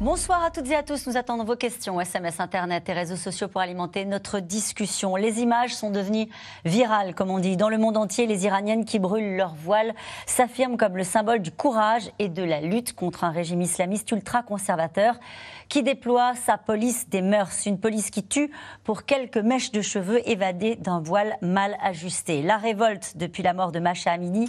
Bonsoir à toutes et à tous. Nous attendons vos questions, SMS, Internet et réseaux sociaux pour alimenter notre discussion. Les images sont devenues virales, comme on dit. Dans le monde entier, les Iraniennes qui brûlent leur voile s'affirment comme le symbole du courage et de la lutte contre un régime islamiste ultra-conservateur qui déploie sa police des mœurs, une police qui tue pour quelques mèches de cheveux évadées d'un voile mal ajusté. La révolte depuis la mort de Macha Amini,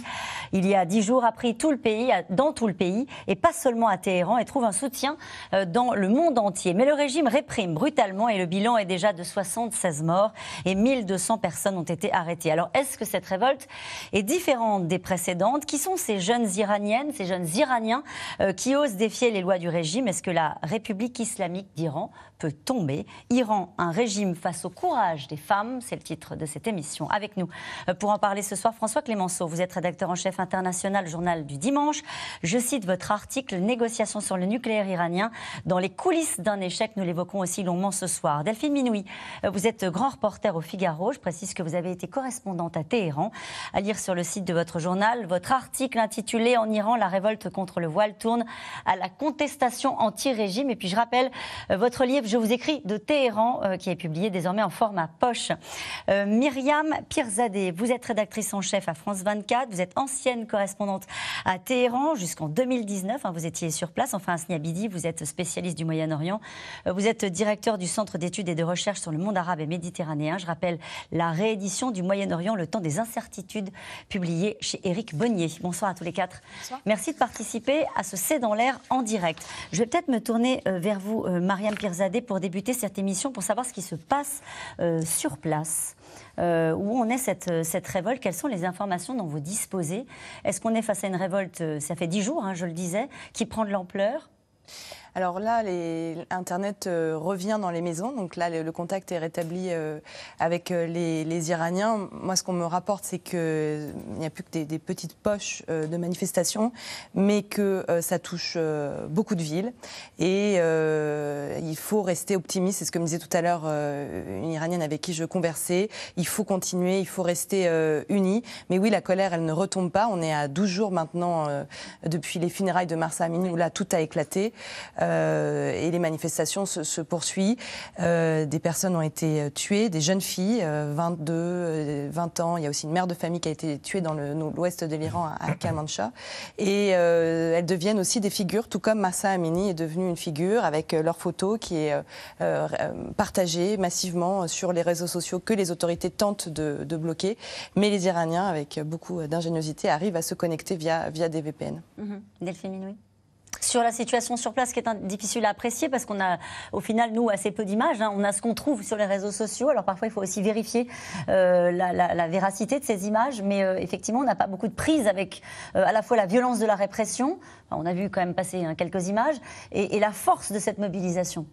il y a dix jours, a pris tout le pays, dans tout le pays, et pas seulement à Téhéran, et trouve un soutien euh, dans le monde entier. Mais le régime réprime brutalement et le bilan est déjà de 76 morts et 1200 personnes ont été arrêtées. Alors est-ce que cette révolte est différente des précédentes Qui sont ces jeunes iraniennes, ces jeunes iraniens euh, qui osent défier les lois du régime Est-ce que la République islamique d'Iran peut tomber. Iran, un régime face au courage des femmes, c'est le titre de cette émission. Avec nous euh, pour en parler ce soir, François Clémenceau, vous êtes rédacteur en chef international journal du dimanche. Je cite votre article Négociations sur le nucléaire iranien dans les coulisses d'un échec. Nous l'évoquons aussi longuement ce soir. Delphine Minoui, euh, vous êtes grand reporter au Figaro. Je précise que vous avez été correspondante à Téhéran. À lire sur le site de votre journal, votre article intitulé En Iran, la révolte contre le voile tourne à la contestation anti-régime. Et puis je rappelle euh, votre livre je vous écris de Téhéran, euh, qui est publié désormais en format poche. Euh, Myriam Pirzadeh, vous êtes rédactrice en chef à France 24, vous êtes ancienne correspondante à Téhéran jusqu'en 2019. Hein, vous étiez sur place, enfin à Sniabidi, vous êtes spécialiste du Moyen-Orient. Euh, vous êtes directeur du Centre d'études et de recherche sur le monde arabe et méditerranéen. Je rappelle la réédition du Moyen-Orient, le temps des incertitudes, publiée chez Éric Bonnier. Bonsoir à tous les quatre. Merci de participer à ce C'est dans l'air en direct. Je vais peut-être me tourner vers vous, Myriam Pirzadeh pour débuter cette émission, pour savoir ce qui se passe euh, sur place, euh, où on est euh, cette, révolte, quelles sont les informations dont vous disposez Est-ce qu'on est face à une révolte, ça fait dix jours, hein, je le disais, qui prend de l'ampleur alors là, les... Internet euh, revient dans les maisons. Donc là, le, contact est rétabli euh, avec euh, les, les, Iraniens. Moi, ce qu'on me rapporte, c'est qu'il n'y a plus que des, des petites poches de manifestations, mais que ça touche beaucoup de villes. Et il faut rester optimiste. C'est ce que me disait tout à l'heure une Iranienne avec qui je conversais. Il faut continuer, il faut rester unis. Mais oui, la colère, elle ne retombe pas. On est à 12 jours maintenant depuis les funérailles de Mars Amini, où là, tout a éclaté. Euh, et les manifestations se, se poursuivent. Euh, des personnes ont été euh, tuées, des jeunes filles, 22, euh, 20 ans. Il y a aussi une mère de famille qui a été tuée dans l'ouest de l'Iran, à Kalmancha, Et elles deviennent aussi des figures, tout comme Massa Amini est devenue une figure avec leur photo qui est partagée massivement sur les réseaux sociaux que les autorités tentent de, de bloquer. Mais les Iraniens, avec beaucoup d'ingéniosité, arrivent à se connecter via, via des VPN. Mhm. Delphine Minoui sur la situation sur place qui est difficile à apprécier parce qu'on a au final nous assez peu d'images. Hein. On a ce qu'on trouve sur les réseaux sociaux. Alors parfois il faut aussi vérifier euh, la, véracité de ces images, mais euh, effectivement on n'a pas beaucoup de prise avec euh, à la fois la violence de la répression. on a vu quand même passer hein, quelques images et la force de cette mobilisation.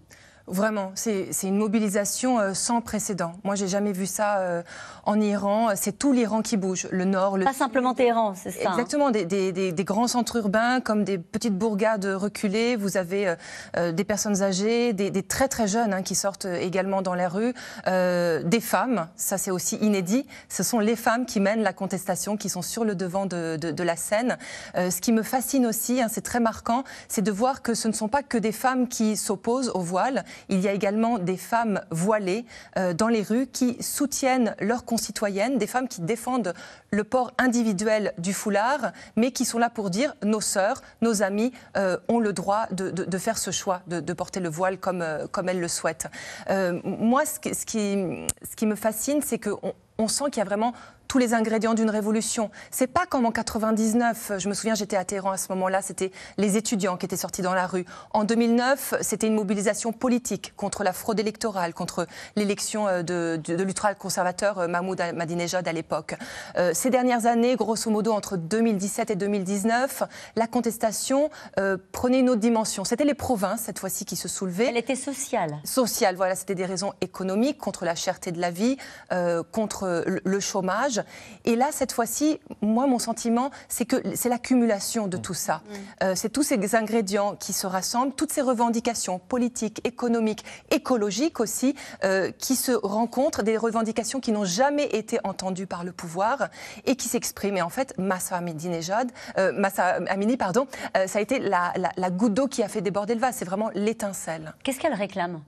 Vraiment, c'est une mobilisation euh, sans précédent. Moi, j'ai jamais vu ça euh, en Iran. C'est tout l'Iran qui bouge, le nord, le pas simplement Téhéran, c'est ça. Hein. Exactement, des, grands centres urbains comme des petites bourgades reculées. Vous avez euh, des personnes âgées, des, très très jeunes hein, qui sortent également dans les rues, des femmes. Ça, c'est aussi inédit. Ce sont les femmes qui mènent la contestation, qui sont sur le devant de, la scène. ce qui me fascine aussi, hein, c'est très marquant, c'est de voir que ce ne sont pas que des femmes qui s'opposent au voile il y a également des femmes voilées euh, dans les rues qui soutiennent leurs concitoyennes, des femmes qui défendent le port individuel du foulard, mais qui sont là pour dire nos sœurs, nos amis euh, ont le droit de, faire ce choix, de, porter le voile comme, euh, comme elles le souhaitent. moi, ce, qui, ce qui, ce qui me fascine, c'est qu'on on sent qu'il y a vraiment tous les ingrédients d'une révolution. C'est pas comme en 99. Je me souviens, j'étais à Téhéran à ce moment-là. C'était les étudiants qui étaient sortis dans la rue. En 2009, c'était une mobilisation politique contre la fraude électorale, contre l'élection euh, de, de, l'ultra-conservateur euh, Mahmoud Madinejad à l'époque. Euh, ces dernières années, grosso modo, entre 2017 et 2019, la contestation prenait une autre dimension. C'était les provinces, cette fois-ci, qui se soulevaient. Elle était sociale. Sociale, voilà. C'était des raisons économiques, contre la cherté de la vie, contre le chômage. Et là, cette fois-ci, moi, mon sentiment, c'est que c'est l'accumulation de mm. tout ça. Mm. Euh, c'est tous ces ingrédients qui se rassemblent, toutes ces revendications politiques, économiques, écologiques aussi, euh, qui se rencontrent, des revendications qui n'ont jamais été entendues par le pouvoir et qui s'expriment. Et en fait, Massa euh, Massa Amini, pardon, ça a été la, la goutte d'eau qui a fait déborder le vase. C'est vraiment l'étincelle. Qu'est-ce qu'elle réclame,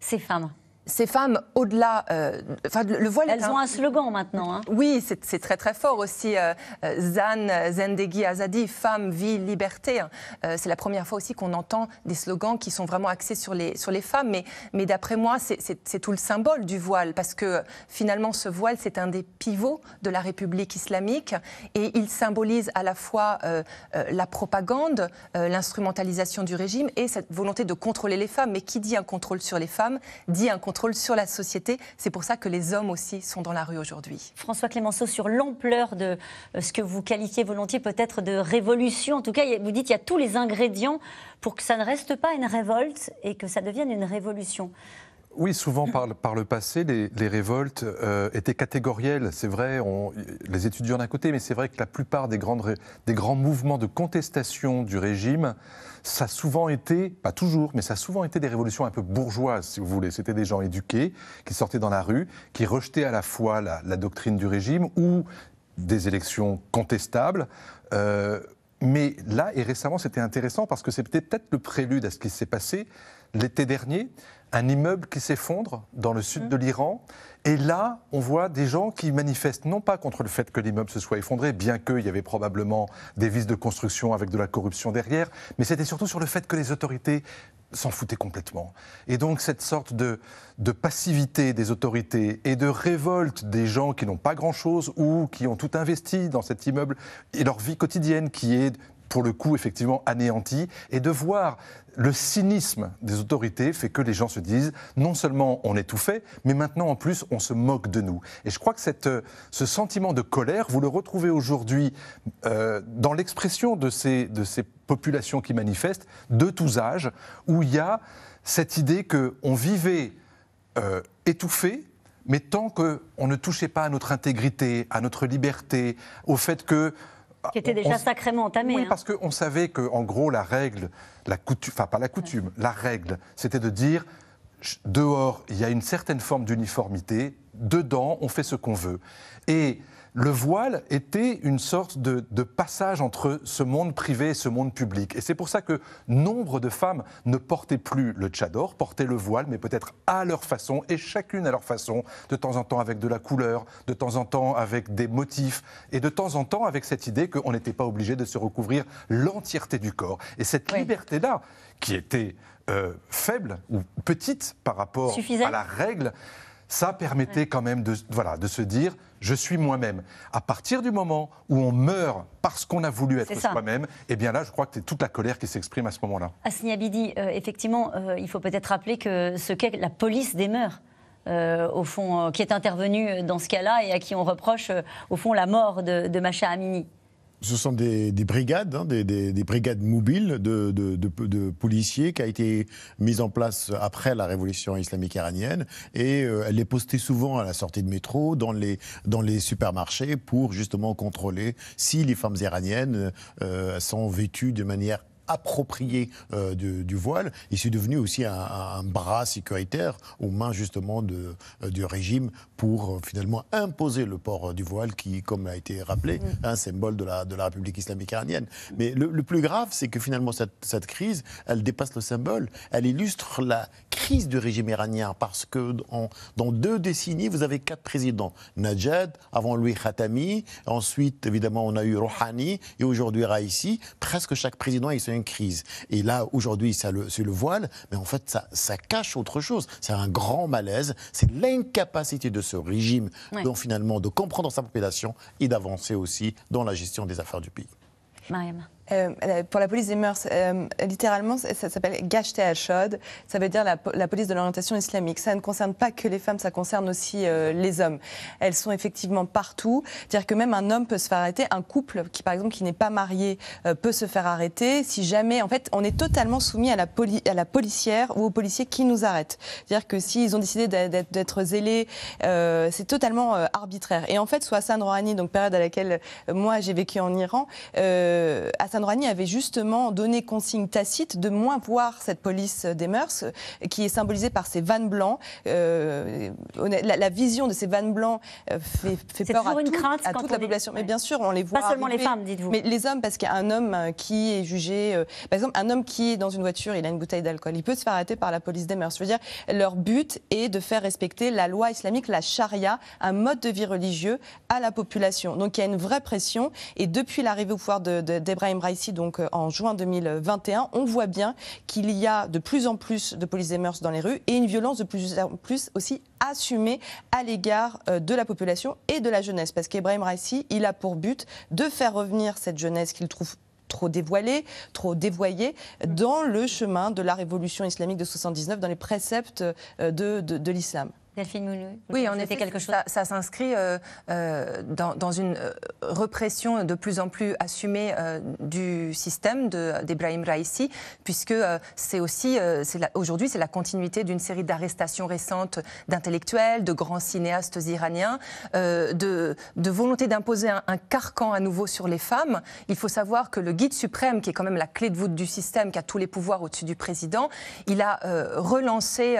ces femmes ces femmes, au-delà, euh, enfin, le voile. Elles ont un... slogan maintenant. Hein. Oui, c'est très très fort aussi. Euh, euh, Zan Zendegi Azadi, femme, vie, liberté. Hein. c'est la première fois aussi qu'on entend des slogans qui sont vraiment axés sur les sur les femmes. Mais mais d'après moi, c'est tout le symbole du voile parce que finalement, ce voile, c'est un des pivots de la République islamique et il symbolise à la fois la propagande, l'instrumentalisation du régime et cette volonté de contrôler les femmes. Mais qui dit un contrôle sur les femmes dit un contrôle sur la société. C'est pour ça que les hommes aussi sont dans la rue aujourd'hui. François Clémenceau, sur l'ampleur de euh, ce que vous qualifiez volontiers peut-être de révolution, en tout cas, vous dites qu'il y a tous les ingrédients pour que ça ne reste pas une révolte et que ça devienne une révolution. Oui, souvent par, le passé, les, révoltes euh, étaient catégorielles. C'est vrai, les étudiants d'un côté, mais c'est vrai que la plupart des, grands mouvements de contestation du régime, ça a souvent été, pas toujours, mais ça a souvent été des révolutions un peu bourgeoises, si vous voulez. C'était des gens éduqués qui sortaient dans la rue, qui rejetaient à la fois la, doctrine du régime ou des élections contestables. Euh, mais là, et récemment, c'était intéressant parce que c'était peut-être le prélude à ce qui s'est passé l'été dernier un immeuble qui s'effondre dans le sud mmh. de l'Iran. Et là, on voit des gens qui manifestent non pas contre le fait que l'immeuble se soit effondré, bien qu'il y avait probablement des vices de construction avec de la corruption derrière, mais c'était surtout sur le fait que les autorités s'en foutaient complètement. Et donc cette sorte de, de passivité des autorités et de révolte des gens qui n'ont pas grand-chose ou qui ont tout investi dans cet immeuble et leur vie quotidienne qui est pour le coup, effectivement, anéanti. Et de voir le cynisme des autorités fait que les gens se disent non seulement on est mais maintenant en plus on se moque de nous. Et je crois que cette, euh, ce sentiment de colère, vous le retrouvez aujourd'hui euh, dans l'expression de ces, de ces populations qui manifestent, de tous âges, où il y a cette idée qu'on vivait euh, étouffé, mais tant qu'on ne touchait pas à notre intégrité, à notre liberté, au fait que ah, Qui était déjà sacrément entamé. Oui, hein. parce qu'on savait qu'en gros, la règle, la coutume, enfin pas la coutume, la règle, c'était de dire dehors, il y a une certaine forme d'uniformité, dedans, on fait ce qu'on veut. Et le voile était une sorte de, passage entre ce monde privé et ce monde public. Et c'est pour ça que nombre de femmes ne portaient plus le tchador, portaient le voile, mais peut-être à leur façon, et chacune à leur façon, de temps en temps avec de la couleur, de temps en temps avec des motifs, et de temps en temps avec cette idée qu'on n'était pas obligé de se recouvrir l'entièreté du corps. Et cette liberté-là, qui était euh, faible ou petite par rapport à la règle, ça permettait quand même de, voilà, de se dire je suis moi-même. À partir du moment où on meurt parce qu'on a voulu être soi-même, eh bien là, je crois que c'est toute la colère qui s'exprime à ce moment-là. Asni Abidi, euh, effectivement, euh, il faut peut-être rappeler que ce qu'est la police des mœurs. Euh, au fond, qui est intervenue dans ce cas-là et à qui on reproche, au fond, la mort de, de Macha Amini ce sont des, brigades, hein, des, brigades mobiles de, policiers qui a été mise en place après la révolution islamique iranienne et euh, elle est postée souvent à la sortie de métro, dans les, supermarchés pour justement contrôler si les femmes iraniennes euh, sont vêtues de manière approprié euh, du, voile. Il s'est devenu aussi un, bras sécuritaire aux mains justement de, euh, du régime pour euh, finalement imposer le port du voile qui, comme a été rappelé, un symbole de la, de la République islamique iranienne. Mais le, plus grave, c'est que finalement cette, crise, elle dépasse le symbole, elle illustre la crise du régime iranien parce que dans, dans deux décennies, vous avez quatre présidents. Najad, avant lui Khatami, ensuite évidemment on a eu Rouhani et aujourd'hui Raisi. Presque chaque président est crise. Et là, aujourd'hui, ça c'est le voile, mais en fait, ça, ça cache autre chose. C'est un grand malaise, c'est l'incapacité de ce régime, finalement, de comprendre sa population et d'avancer aussi dans la gestion des affaires du pays. Euh, euh, pour la police des mœurs, euh, littéralement, ça, s'appelle Gacheté à Ça veut dire la, police de l'orientation islamique. Ça ne concerne pas que les femmes, ça concerne aussi les hommes. Elles sont effectivement partout. C'est-à-dire que même un homme peut se faire arrêter. Un couple qui, par exemple, qui n'est pas marié peut se faire arrêter. Si jamais, en fait, on est totalement soumis à la, à la policière ou aux policiers qui nous arrêtent. C'est-à-dire que s'ils ont décidé d'être zélés, c'est totalement arbitraire. Et en fait, sous Hassan Rouhani, donc période à laquelle moi j'ai vécu en Iran, Hassan Rani avait justement donné consigne tacite de moins voir cette police des mœurs euh, qui est symbolisée par ces vannes blancs. Euh, la, vision de ces vannes blancs euh, fait, peur à, toute la population. Mais bien sûr, on les voit. Pas seulement les femmes, dites-vous. Mais les hommes, parce qu'il un homme hein, qui est jugé. par exemple, un homme qui est dans une voiture, il a une bouteille d'alcool, il peut se faire arrêter par la police des mœurs. Je veux dire, leur but est de faire respecter la loi islamique, la charia, un mode de vie religieux à la population. Donc il y a une vraie pression. Et depuis l'arrivée au pouvoir d'Ebrahim de, ici donc euh, en juin 2021, on voit bien qu'il y a de plus en plus de police des mœurs dans les rues et une violence de plus en plus aussi assumée à l'égard euh, de la population et de la jeunesse. Parce qu'Ebrahim Raisi, il a pour but de faire revenir cette jeunesse qu'il trouve trop dévoilée, trop dévoyée, dans le chemin de la révolution islamique de 79, dans les préceptes euh, de l'islam. Oui, en effet, quelque chose. ça, s'inscrit euh, euh, dans, une euh, repression de plus en plus assumée du système d'Ebrahim Raisi, puisque c'est aussi, aujourd'hui, c'est la continuité d'une série d'arrestations récentes d'intellectuels, de grands cinéastes iraniens, de, volonté d'imposer un, carcan à nouveau sur les femmes. Il faut savoir que le guide suprême, qui est quand même la clé de voûte du système, qui a tous les pouvoirs au-dessus du président, il a relancé,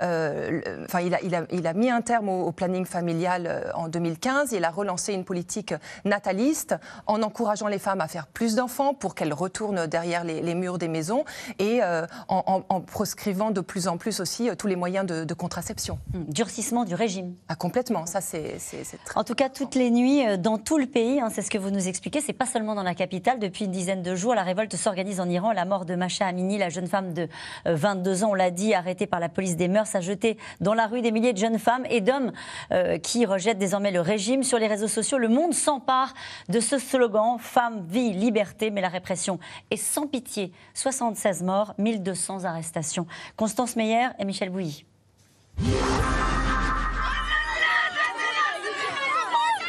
enfin, il a, il a il a mis un terme au, planning familial euh, en 2015. Il a relancé une politique nataliste en encourageant les femmes à faire plus d'enfants pour qu'elles retournent derrière les, murs des maisons et euh, en, proscrivant de plus en plus aussi euh, tous les moyens de, contraception. Mmh, durcissement du régime. Ah, complètement, ça c'est très. En tout cas, toutes les nuits dans tout le pays, hein, c'est ce que vous nous expliquez, c'est pas seulement dans la capitale. Depuis une dizaine de jours, la révolte s'organise en Iran. La mort de Macha Amini, la jeune femme de 22 ans, on l'a dit, arrêtée par la police des mœurs, s'est jetée dans la rue des milliers de jeunes femmes et d'hommes euh, qui rejettent désormais le régime. Sur les réseaux sociaux, le monde s'empare de ce slogan Femme, vie, liberté, mais la répression est sans pitié. 76 morts, 1200 arrestations. Constance Meyer et Michel Bouilly.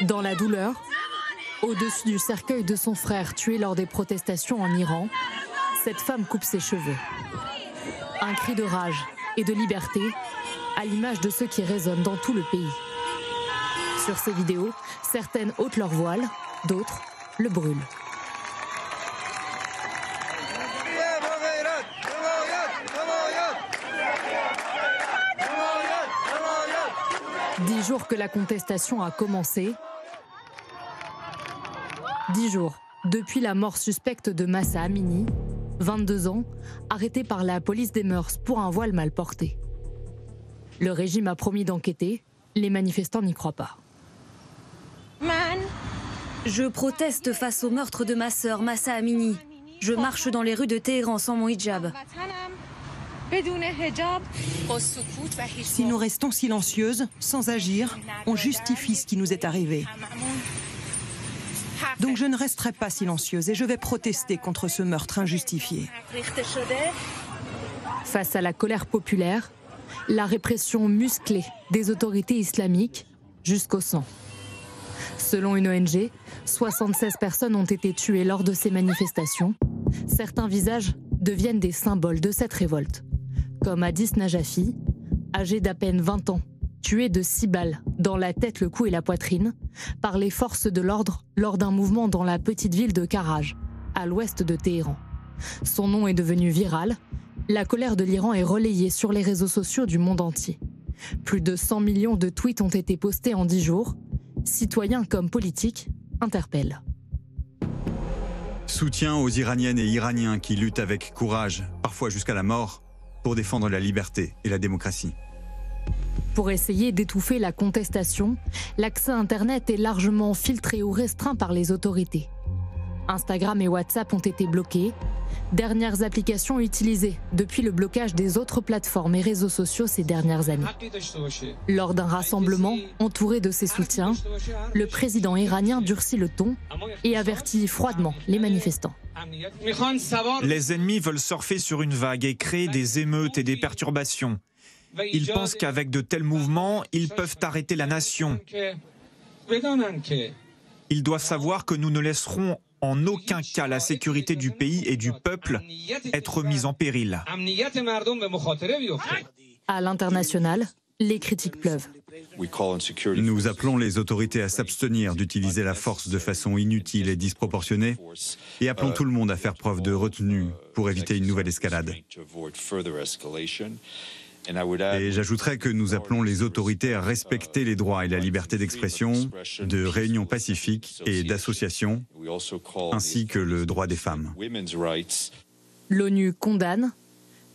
Dans la douleur, au-dessus du cercueil de son frère tué lors des protestations en Iran, cette femme coupe ses cheveux. Un cri de rage et de liberté à l'image de ceux qui résonnent dans tout le pays. Sur ces vidéos, certaines ôtent leur voile, d'autres le brûlent. Dix jours que la contestation a commencé. Dix jours depuis la mort suspecte de Massa Amini, 22 ans, arrêté par la police des mœurs pour un voile mal porté. Le régime a promis d'enquêter. Les manifestants n'y croient pas. Je proteste face au meurtre de ma sœur Massa Amini. Je marche dans les rues de Téhéran sans mon hijab. Si nous restons silencieuses, sans agir, on justifie ce qui nous est arrivé. Donc je ne resterai pas silencieuse et je vais protester contre ce meurtre injustifié. Face à la colère populaire, la répression musclée des autorités islamiques jusqu'au sang. Selon une ONG, 76 personnes ont été tuées lors de ces manifestations. Certains visages deviennent des symboles de cette révolte, comme Adis Najafi, âgé d'à peine 20 ans, tué de 6 balles dans la tête, le cou et la poitrine par les forces de l'ordre lors d'un mouvement dans la petite ville de Karaj, à l'ouest de Téhéran. Son nom est devenu viral la colère de l'Iran est relayée sur les réseaux sociaux du monde entier. Plus de 100 millions de tweets ont été postés en 10 jours. Citoyens comme politiques interpellent. Soutien aux Iraniennes et Iraniens qui luttent avec courage, parfois jusqu'à la mort, pour défendre la liberté et la démocratie. Pour essayer d'étouffer la contestation, l'accès à Internet est largement filtré ou restreint par les autorités. Instagram et WhatsApp ont été bloqués. Dernières applications utilisées depuis le blocage des autres plateformes et réseaux sociaux ces dernières années. Lors d'un rassemblement entouré de ses soutiens, le président iranien durcit le ton et avertit froidement les manifestants. Les ennemis veulent surfer sur une vague et créer des émeutes et des perturbations. Ils pensent qu'avec de tels mouvements, ils peuvent arrêter la nation. Ils doivent savoir que nous ne laisserons en aucun cas la sécurité du pays et du peuple être mise en péril. À l'international, les critiques pleuvent. Nous appelons les autorités à s'abstenir d'utiliser la force de façon inutile et disproportionnée et appelons tout le monde à faire preuve de retenue pour éviter une nouvelle escalade. Et j'ajouterais que nous appelons les autorités à respecter les droits et la liberté d'expression, de réunion pacifique et d'association, ainsi que le droit des femmes. L'ONU condamne,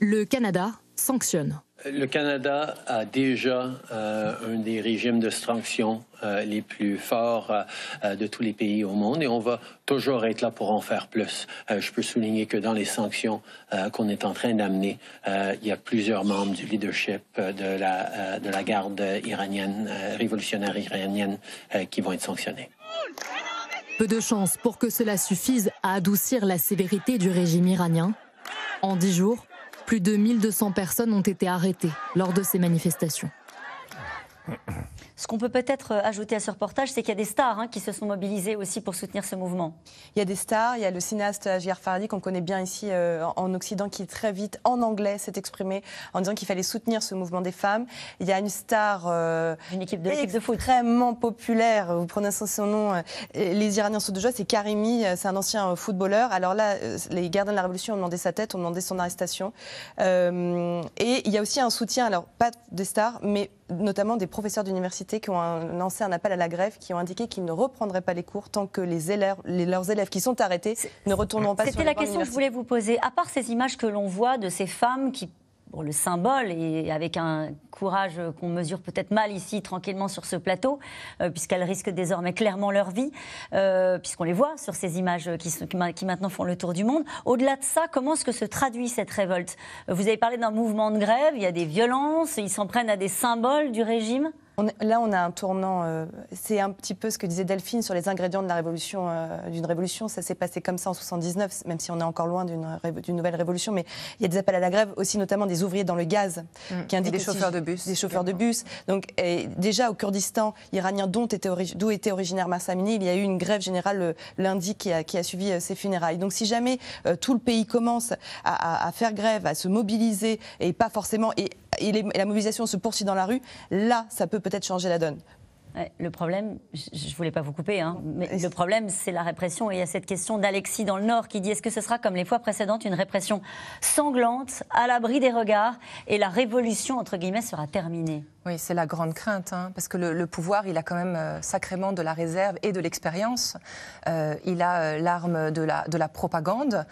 le Canada sanctionne. Le Canada a déjà euh, un des régimes de sanctions euh, les plus forts euh, de tous les pays au monde et on va toujours être là pour en faire plus. Euh, je peux souligner que dans les sanctions qu'on est en train d'amener, il y a plusieurs membres du leadership de la, de la garde iranienne, révolutionnaire iranienne, qui vont être sanctionnés. Peu de chance pour que cela suffise à adoucir la sévérité du régime iranien. En dix jours, plus de 1200 personnes ont été arrêtées lors de ces manifestations. Ce qu'on peut peut-être euh, ajouter à ce reportage, c'est qu'il y a des stars hein, qui se sont mobilisées aussi pour soutenir ce mouvement. Il y a des stars, il y a le cinéaste Agir qu'on connaît bien ici euh, en Occident qui très vite en anglais s'est exprimé en disant qu'il fallait soutenir ce mouvement des femmes. Il y a une star euh, une équipe de, équipe de extrêmement populaire, vous prononcez son nom, les Iraniens sont de joie, c'est Karimi, c'est un ancien footballeur. Alors là, les gardiens de la Révolution ont demandé sa tête, ont demandé son arrestation. et il y a aussi un soutien, alors pas des stars, mais notamment des professeurs d'université qui ont lancé un appel à la grève, qui ont indiqué qu'ils ne reprendraient pas les cours tant que les leurs élèves qui sont arrêtés ne retourneront pas sur les C'était la question que je voulais vous poser. À part ces images que l'on voit de ces femmes qui le symbole et avec un courage qu'on mesure peut-être mal ici tranquillement sur ce plateau, euh, puisqu'elles risquent désormais clairement leur vie, euh, puisqu'on les voit sur ces images qui, qui maintenant font le tour du monde. Au-delà de ça, comment est-ce que se traduit cette révolte Vous avez parlé d'un mouvement de grève, il y a des violences, ils s'en prennent à des symboles du régime on, là, on a un tournant. Euh, c'est un petit peu ce que disait Delphine sur les ingrédients de la révolution, euh, d'une révolution. Ça s'est passé comme ça en 79, même si on est encore loin d'une nouvelle révolution. Mais il y a des appels à la grève aussi, notamment des ouvriers dans le gaz, mmh. qui indiquent des chauffeurs de bus, des chauffeurs de bus. Donc déjà au Kurdistan iranien, dont était d'où était originaire Massa'mini, il y a eu une grève générale euh, lundi qui a, suivi ses funérailles. Donc si jamais tout le pays commence à, à faire grève, à se mobiliser et pas forcément et et, la mobilisation se poursuit dans la rue, là, ça peut peut-être changer la donne. Le problème, je ne voulais pas vous couper, hein, mais le problème, c'est la répression. Et il y a cette question d'Alexis dans le Nord qui dit est-ce que ce sera comme les fois précédentes une répression sanglante, à l'abri des regards, et la révolution, entre guillemets, sera terminée oui, c'est la grande crainte, hein, parce que le, pouvoir, il a quand même euh, sacrément de la réserve et de l'expérience. Euh, il a euh, l'arme de la, de la propagande.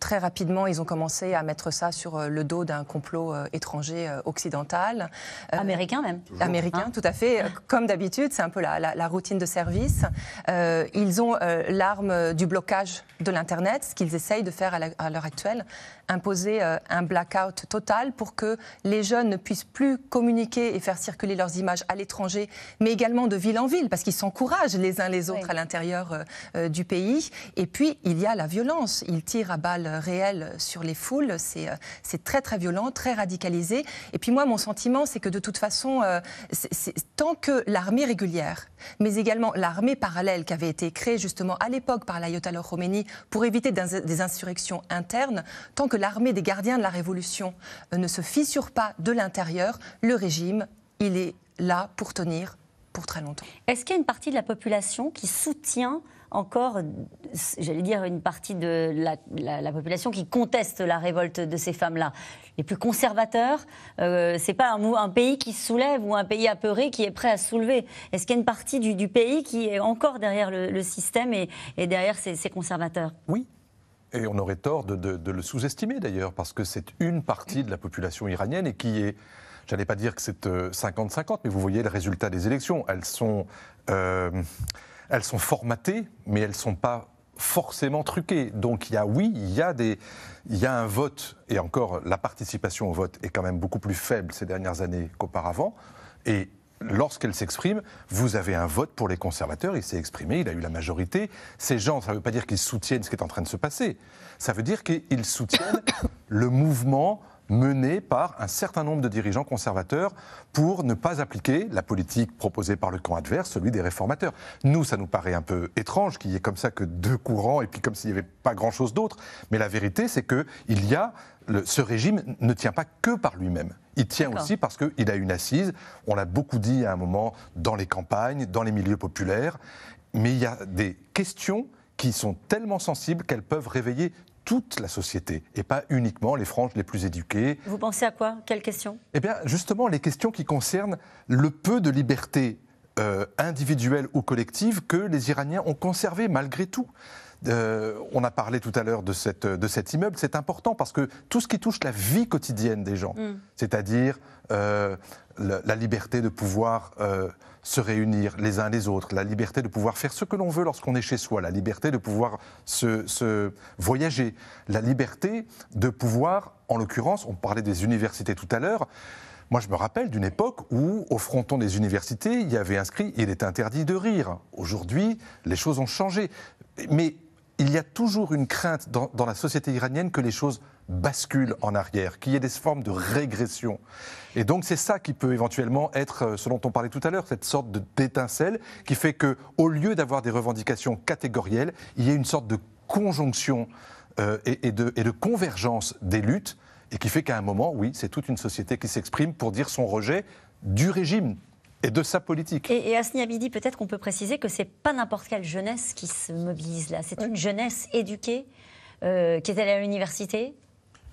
très rapidement, ils ont commencé à mettre ça sur le dos d'un complot étranger occidental. américain même. Américain, hein. tout à fait. Comme d'habitude, c'est un peu la, la, routine de service. ils ont l'arme du blocage de l'Internet, ce qu'ils essayent de faire à l'heure actuelle, imposer un blackout total pour que les jeunes ne puissent plus communiquer et faire circuler leurs images à l'étranger, mais également de ville en ville, parce qu'ils s'encouragent les uns les autres à l'intérieur euh, euh, du pays. Et puis, il y a la violence. Ils tirent à balles réelles sur les foules. C'est euh, c'est très, très violent, très radicalisé. Et puis, moi, mon sentiment, c'est que de toute façon, tant que l'armée régulière, mais également l'armée parallèle qui avait été créée justement à l'époque par l'Ayatollah Khomeini pour éviter des insurrections internes, tant que l'armée des gardiens de la révolution ne se fissure pas de l'intérieur, le régime, il est là pour tenir pour très longtemps. Est-ce qu'il y a une partie de la population qui soutient encore, j'allais dire, une partie de la, population qui conteste la révolte de ces femmes-là. Les plus conservateurs, euh, c'est pas un, un, pays qui se soulève ou un pays apeuré qui est prêt à soulever. Est-ce qu'il y a une partie du, pays qui est encore derrière le, système et, derrière ces, conservateurs Oui, et on aurait tort de, de le sous-estimer d'ailleurs, parce que c'est une partie de la population iranienne et qui est j'allais pas dire que c'est 50-50, euh, mais vous voyez le résultat des élections. Elles sont, euh, elles sont formatées, mais elles ne sont pas forcément truquées. Donc il y a, oui, il y a, des, il y a un vote, et encore, la participation au vote est quand même beaucoup plus faible ces dernières années qu'auparavant. Et lorsqu'elle s'exprime, vous avez un vote pour les conservateurs, il s'est exprimé, il a eu la majorité. Ces gens, ça ne veut pas dire qu'ils soutiennent ce qui est en train de se passer, ça veut dire qu'ils soutiennent le mouvement menée par un certain nombre de dirigeants conservateurs pour ne pas appliquer la politique proposée par le camp adverse, celui des réformateurs. Nous, ça nous paraît un peu étrange qu'il y ait comme ça que deux courants et puis comme s'il n'y avait pas grand-chose d'autre. Mais la vérité, c'est que il y a ce régime ne tient pas que par lui-même. Il tient aussi parce qu'il a une assise. On l'a beaucoup dit à un moment dans les campagnes, dans les milieux populaires. Mais il y a des questions qui sont tellement sensibles qu'elles peuvent réveiller toute la société et pas uniquement les franges les plus éduquées. Vous pensez à quoi Quelles questions Eh bien, justement, les questions qui concernent le peu de liberté euh, individuelle ou collective que les Iraniens ont conservé malgré tout on a parlé tout à l'heure de, cette, de cet immeuble. C'est important parce que tout ce qui touche la vie quotidienne des gens, mm. c'est-à-dire euh, la, liberté de pouvoir euh, se réunir les uns les autres, la liberté de pouvoir faire ce que l'on veut lorsqu'on est chez soi, la liberté de pouvoir se, se voyager, la liberté de pouvoir, en l'occurrence, on parlait des universités tout à l'heure, moi, je me rappelle d'une époque où, au fronton des universités, il y avait inscrit il est interdit de rire. Aujourd'hui, les choses ont changé. Mais il y a toujours une crainte dans, la société iranienne que les choses basculent en arrière, qu'il y ait des formes de régression. Et donc c'est ça qui peut éventuellement être, selon euh, dont on parlait tout à l'heure, cette sorte de d'étincelle qui fait que, au lieu d'avoir des revendications catégorielles, il y ait une sorte de conjonction euh, et de convergence des luttes, et qui fait qu'à un moment, oui, c'est toute une société qui s'exprime pour dire son rejet du régime, et de sa politique. Et, Asni Abidi, peut-être qu'on peut préciser que ce n'est pas n'importe quelle jeunesse qui se mobilise là. C'est une jeunesse éduquée euh, qui est allée à l'université.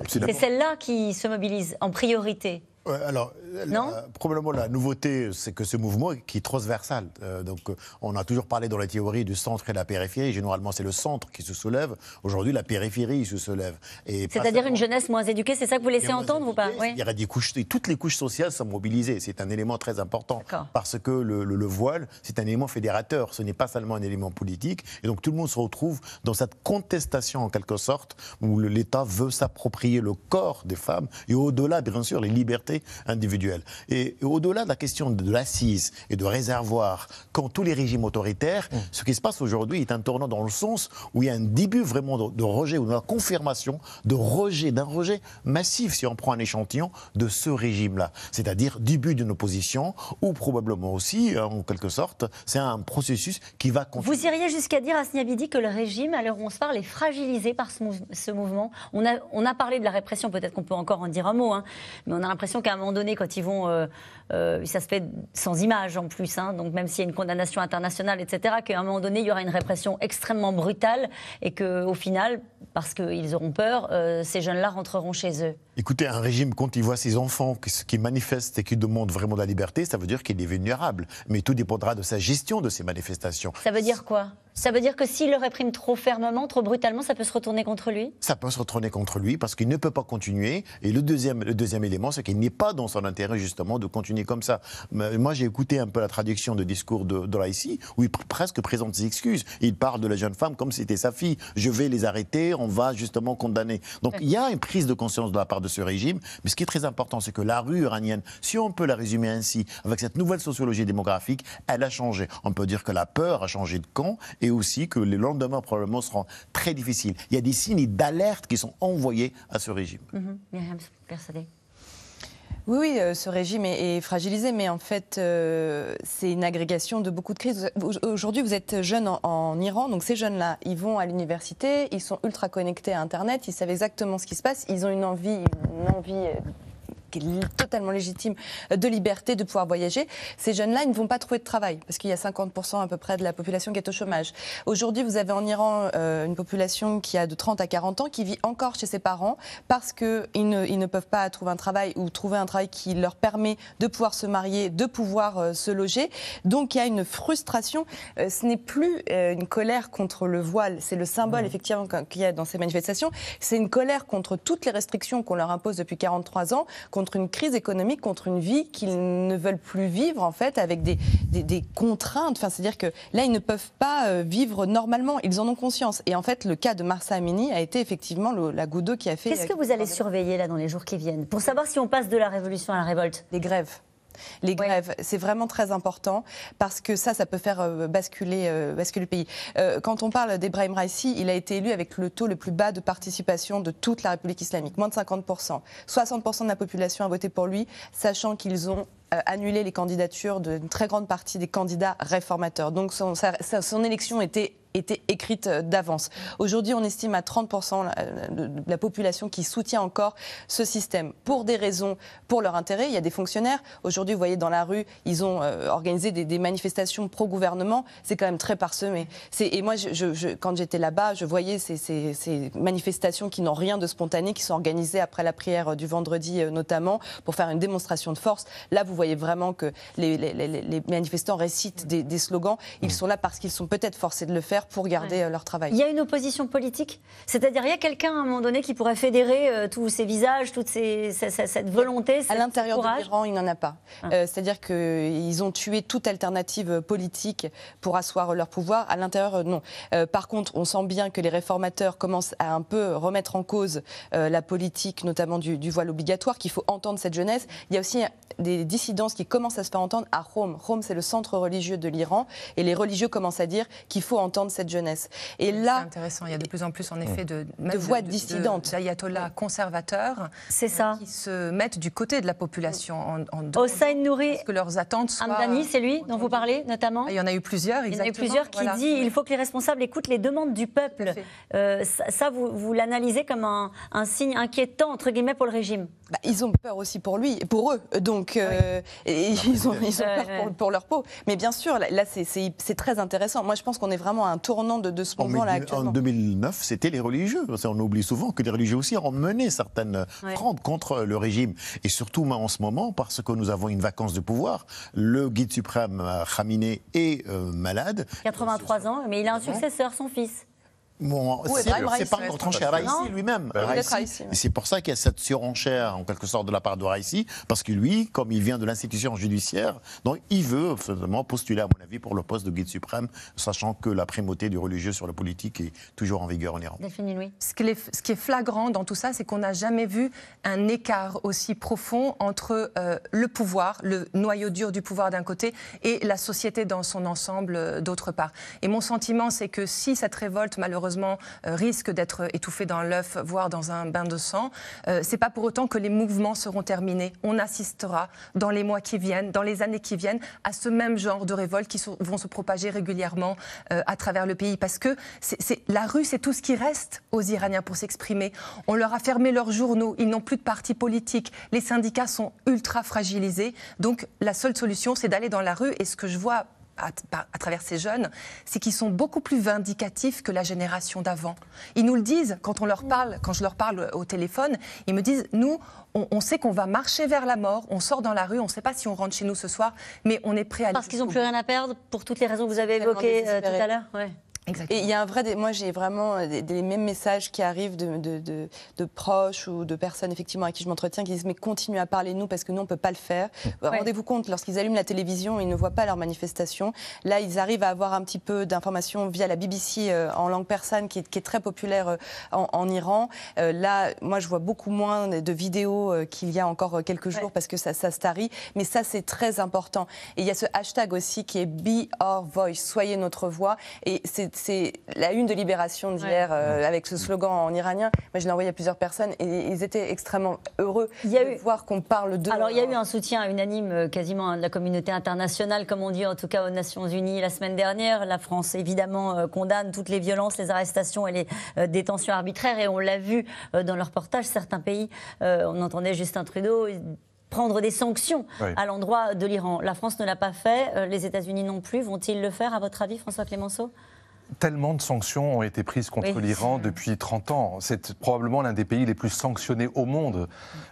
C'est celle-là qui se mobilise en priorité alors, euh, probablement la nouveauté, c'est que ce mouvement qui est transversal. Euh, donc, euh, on a toujours parlé dans la théorie du centre et de la périphérie. Généralement, c'est le centre qui se soulève. Aujourd'hui, la périphérie se soulève. C'est-à-dire une jeunesse moins éduquée, c'est ça que vous laissez entendre ou pas Il y aura des couches, toutes les couches sociales sont mobilisées. C'est un élément très important parce que le voile, c'est un élément fédérateur. Ce n'est pas seulement un élément politique. Et donc, tout le monde se retrouve dans cette contestation en quelque sorte où l'État veut s'approprier le corps des femmes et au-delà, bien sûr, les libertés individuelle. Et au-delà de la question de l'assise et de réservoir, quand tous les régimes autoritaires, mmh. ce qui se passe aujourd'hui est un tournant dans le sens où il y a un début vraiment de, rejet ou de la confirmation de rejet, d'un rejet massif, si on prend un échantillon, de ce régime-là. C'est-à-dire début d'une opposition ou probablement aussi, euh, en quelque sorte, c'est un processus qui va continuer. Vous iriez jusqu'à dire à Sniabidi que le régime, à l'heure où on se parle, est fragilisé par ce, mouvement. On a, on a parlé de la répression, peut-être qu'on peut encore en dire un mot, hein, mais on a l'impression qu'à un moment donné, quand ils vont euh, euh, ça se fait sans image en plus. Hein. donc même s'il y a une condamnation internationale, etc., qu'à un moment donné, il y aura une répression extrêmement brutale et qu'au final, parce qu'ils auront peur, euh, ces jeunes-là rentreront chez eux. Écoutez, un régime, quand il voit ses enfants qui manifestent et qui demandent vraiment la liberté, ça veut dire qu'il est vulnérable. Mais tout dépendra de sa gestion de ces manifestations. Ça veut dire quoi ça veut dire que s'il le réprime trop fermement, trop brutalement, ça peut se retourner contre lui Ça peut se retourner contre lui parce qu'il ne peut pas continuer. Et le deuxième, le deuxième élément, c'est qu'il n'est pas dans son intérêt justement de continuer comme ça. Moi, j'ai écouté un peu la traduction de discours de, de Oui, où il presque présente ses excuses. Il parle de la jeune femme comme si c'était sa fille. Je vais les arrêter, on va justement condamner. Donc, il y a une prise de conscience de la part de ce régime. Mais ce qui est très important, c'est que la rue iranienne, si on peut la résumer ainsi, avec cette nouvelle sociologie démographique, elle a changé. On peut dire que la peur a changé de camp et aussi que les lendemains, probablement, seront très difficiles. Il y a des signes d'alerte qui sont envoyés à ce régime. Mm-hmm. Oui, oui, euh, ce régime est, fragilisé, mais en fait, euh, c'est une agrégation de beaucoup de crises. Aujourd'hui, vous êtes jeune en, en Iran, donc ces jeunes-là, ils vont à l'université, ils sont ultra connectés à Internet, ils savent exactement ce qui se passe, ils ont une envie, une envie euh, qui est totalement légitime, euh, de liberté, de pouvoir voyager, ces jeunes-là, ils ne vont pas trouver de travail, parce qu'il y a 50% à peu près de la population qui est au chômage. Aujourd'hui, vous avez en Iran euh, une population qui a de 30 à 40 ans, qui vit encore chez ses parents, parce qu'ils ne, ils ne peuvent pas trouver un travail ou trouver un travail qui leur permet de pouvoir se marier, de pouvoir euh, se loger. Donc il y a une frustration. ce n'est plus une colère contre le voile, c'est le symbole mmh. effectivement qu'il y a dans ces manifestations. C'est une colère contre toutes les restrictions qu'on leur impose depuis 43 ans, qu'on contre une crise économique, contre une vie qu'ils ne veulent plus vivre, en fait, avec des, des, contraintes. Enfin, c'est-à-dire que là, ils ne peuvent pas euh, vivre normalement. Ils en ont conscience. Et en fait, le cas de Marsa Amini a été effectivement la goutte d'eau qui a fait. Qu'est-ce euh, que vous allez surveiller là dans les jours qui viennent pour savoir si on passe de la révolution à la révolte Des grèves. Les grèves, c'est vraiment très important parce que ça, ça peut faire euh, euh, basculer, le pays. Euh, quand on parle d'Ebrahim Raisi, il a été élu avec le taux le plus bas de participation de toute la République islamique, moins de 50%. 60% de la population a voté pour lui, sachant qu'ils ont annulé les candidatures d'une très grande partie des candidats réformateurs. Donc son élection était été écrite euh, d'avance. Aujourd'hui, on estime à 30% euh, de la population qui soutient encore ce système pour des raisons, pour leur intérêt. Il y a des fonctionnaires. Aujourd'hui, vous voyez dans la rue, ils ont euh, organisé des, manifestations pro-gouvernement. C'est quand même très parsemé. Et moi, je, quand j'étais là-bas, je voyais ces, manifestations qui n'ont rien de spontané, qui sont organisées après la prière du vendredi notamment, pour faire une démonstration de force. Là, vous voyez vraiment que les, manifestants récitent des slogans. Ils mmh. sont là parce qu'ils sont peut-être forcés de le faire pour garder euh, leur travail. Il y a une opposition politique C'est-à-dire, il y a quelqu'un à un moment donné qui pourrait fédérer euh, tous ces visages, toute cette volonté À l'intérieur de l'Iran, il n'en a pas. Ah. Euh, c'est-à-dire qu'ils ont tué toute alternative politique pour asseoir leur pouvoir. À l'intérieur, non. par contre, on sent bien que les réformateurs commencent à un peu remettre en cause la politique, notamment du, du voile obligatoire, qu'il faut entendre cette jeunesse. Il y a aussi des dissidences qui commencent à se faire entendre à Rome. Rome, c'est le centre religieux de l'Iran. Et les religieux commencent à dire qu'il faut entendre cette jeunesse. Et là, intéressant. Il y a de plus en plus, en effet, de, voix de, dissidentes, ayatollahs conservateurs, c'est ça, euh, qui se mettent du côté de la population. En, en nourri. Parce que leurs attentes soient. Amdani, c'est lui dont vous parlez notamment. Il y en a eu plusieurs. Exactement. Il y en a eu plusieurs qui disent, dit il faut que les responsables écoutent les demandes du peuple. Euh, ça, vous, vous l'analysez comme un, signe inquiétant entre guillemets pour le régime. Bah, ils ont peur aussi pour lui, pour eux. Euh, donc, ils ont, peur pour, pour, leur peau. Mais bien sûr, là, c'est très intéressant. Moi, je pense qu'on est vraiment à un tournant de, ce moment-là En 2009, c'était les religieux. On oublie souvent que les religieux aussi ont mené certaines ouais. contre le régime. Et surtout, en ce moment, parce que nous avons une vacance de pouvoir, le guide suprême euh, Khamenei est euh, malade. 83 ans, mais il a un successeur, son fils c'est pas encore lui-même. C'est pour ça qu'il y a cette surenchère, en quelque sorte, de la part de Raisi, parce que lui, comme il vient de l'institution judiciaire, donc il veut finalement postuler, à mon avis, pour le poste de guide suprême, sachant que la primauté du religieux sur le politique est toujours en vigueur en Iran. Ce qui est, ce qui est flagrant dans tout ça, c'est qu'on n'a jamais vu un écart aussi profond entre euh, le pouvoir, le noyau dur du pouvoir d'un côté, et la société dans son ensemble euh, d'autre part. Et mon sentiment, c'est que si cette révolte, malheureusement, malheureusement euh, d'être étouffé dans l'œuf, voire dans un bain de sang. Euh, c'est pas pour autant que les mouvements seront terminés. On assistera dans les mois qui viennent, dans les années qui viennent, à ce même genre de révolte qui vont se propager régulièrement euh, à travers le pays. Parce que la rue, c'est tout ce qui reste aux Iraniens pour s'exprimer. On leur a fermé leurs journaux, ils n'ont plus de parti politique, les syndicats sont ultra fragilisés. Donc la seule solution, c'est d'aller dans la rue. Et ce que je vois à, travers ces jeunes, c'est qu'ils sont beaucoup plus vindicatifs que la génération d'avant. Ils nous le disent quand on leur parle, quand je leur parle au téléphone, ils me disent nous, on, sait qu'on va marcher vers la mort, on sort dans la rue, on ne sait pas si on rentre chez nous ce soir, mais on est prêt à. Parce qu'ils n'ont plus rien à perdre pour toutes les raisons que vous avez évoquées euh, tout à l'heure. Exactement. Et il y a un vrai. Moi, j'ai vraiment euh, des, mêmes messages qui arrivent de, de, de, de, proches ou de personnes effectivement à qui je m'entretiens qui disent mais continuez à parler nous parce que nous on peut pas le faire. Mmh. Bah, rendez-vous compte, lorsqu'ils allument la télévision, ils ne voient pas leur manifestation. Là, ils arrivent à avoir un petit peu d'informations via la BBC euh, en langue persane qui est, qui est très populaire euh, en, en, Iran. là, moi, je vois beaucoup moins de vidéos qu'il y a encore quelques jours parce que ça, ça tarie. Mais ça, c'est très important. Et il y a ce hashtag aussi qui est Be Our Voice, soyez notre voix. Et c'est c'est la une de Libération d'hier euh, avec ce slogan en iranien. je l'ai envoyé à plusieurs personnes et ils étaient extrêmement heureux de voir qu'on parle de. Alors, il y a eu un soutien unanime euh, quasiment hein, de la communauté internationale, comme on dit en tout cas aux Nations Unies la semaine dernière. La France, évidemment, euh, condamne toutes les violences, les arrestations et les détentions arbitraires. Et on l'a vu dans le reportage, certains pays, on entendait Justin Trudeau prendre des sanctions à l'endroit de l'Iran. La France ne l'a pas fait, les États-Unis non plus. Vont-ils le faire, à votre avis, François Clémenceau Tellement de sanctions ont été prises contre l'Iran depuis 30 ans. C'est probablement l'un des pays les plus sanctionnés au monde.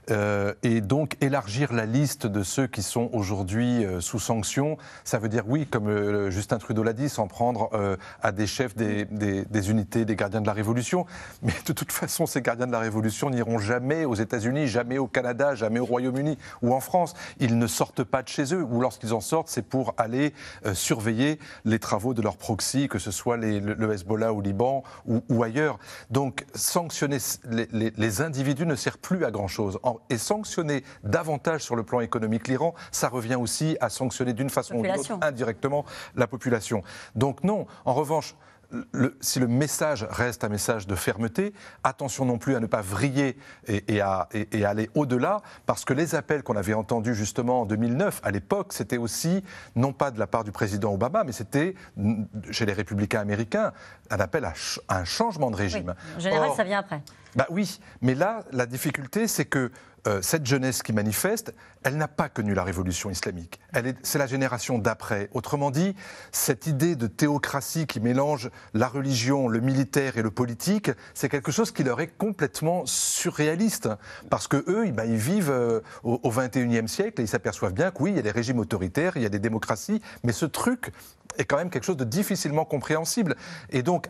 Euh, et donc élargir la liste de ceux qui sont aujourd'hui euh, sous sanctions, ça veut dire oui, comme euh, Justin Trudeau l'a dit, s'en prendre à des chefs des, unités, des gardiens de la Révolution. Mais de toute façon, ces gardiens de la Révolution n'iront jamais aux États-Unis, jamais au Canada, jamais au Royaume-Uni ou en France. Ils ne sortent pas de chez eux. Ou lorsqu'ils en sortent, c'est pour aller surveiller les travaux de leurs proxy, que ce soit le, Hezbollah au Liban ou, ailleurs. Donc sanctionner les, les, individus ne sert plus à grand-chose. Et sanctionner davantage sur le plan économique l'Iran, ça revient aussi à sanctionner d'une façon ou d'une autre indirectement la population. Donc non, en revanche, si le message reste un message de fermeté, attention non plus à ne pas vriller et, à, aller au-delà, parce que les appels qu'on avait entendus justement en 2009, à l'époque, c'était aussi, non pas de la part du président Obama, mais c'était chez les républicains américains, un appel à, un changement de régime. En général, ça vient après. Bah oui, mais là, la difficulté, c'est que euh, cette jeunesse qui manifeste, elle n'a pas connu la révolution islamique. C'est la génération d'après. Autrement dit, cette idée de théocratie qui mélange la religion, le militaire et le politique, c'est quelque chose qui leur est complètement surréaliste. Parce que eux, eh ben, ils vivent euh, au, XXIe siècle et ils s'aperçoivent bien que oui, il y a des régimes autoritaires, il y a des démocraties, mais ce truc est quand même quelque chose de difficilement compréhensible. Et donc,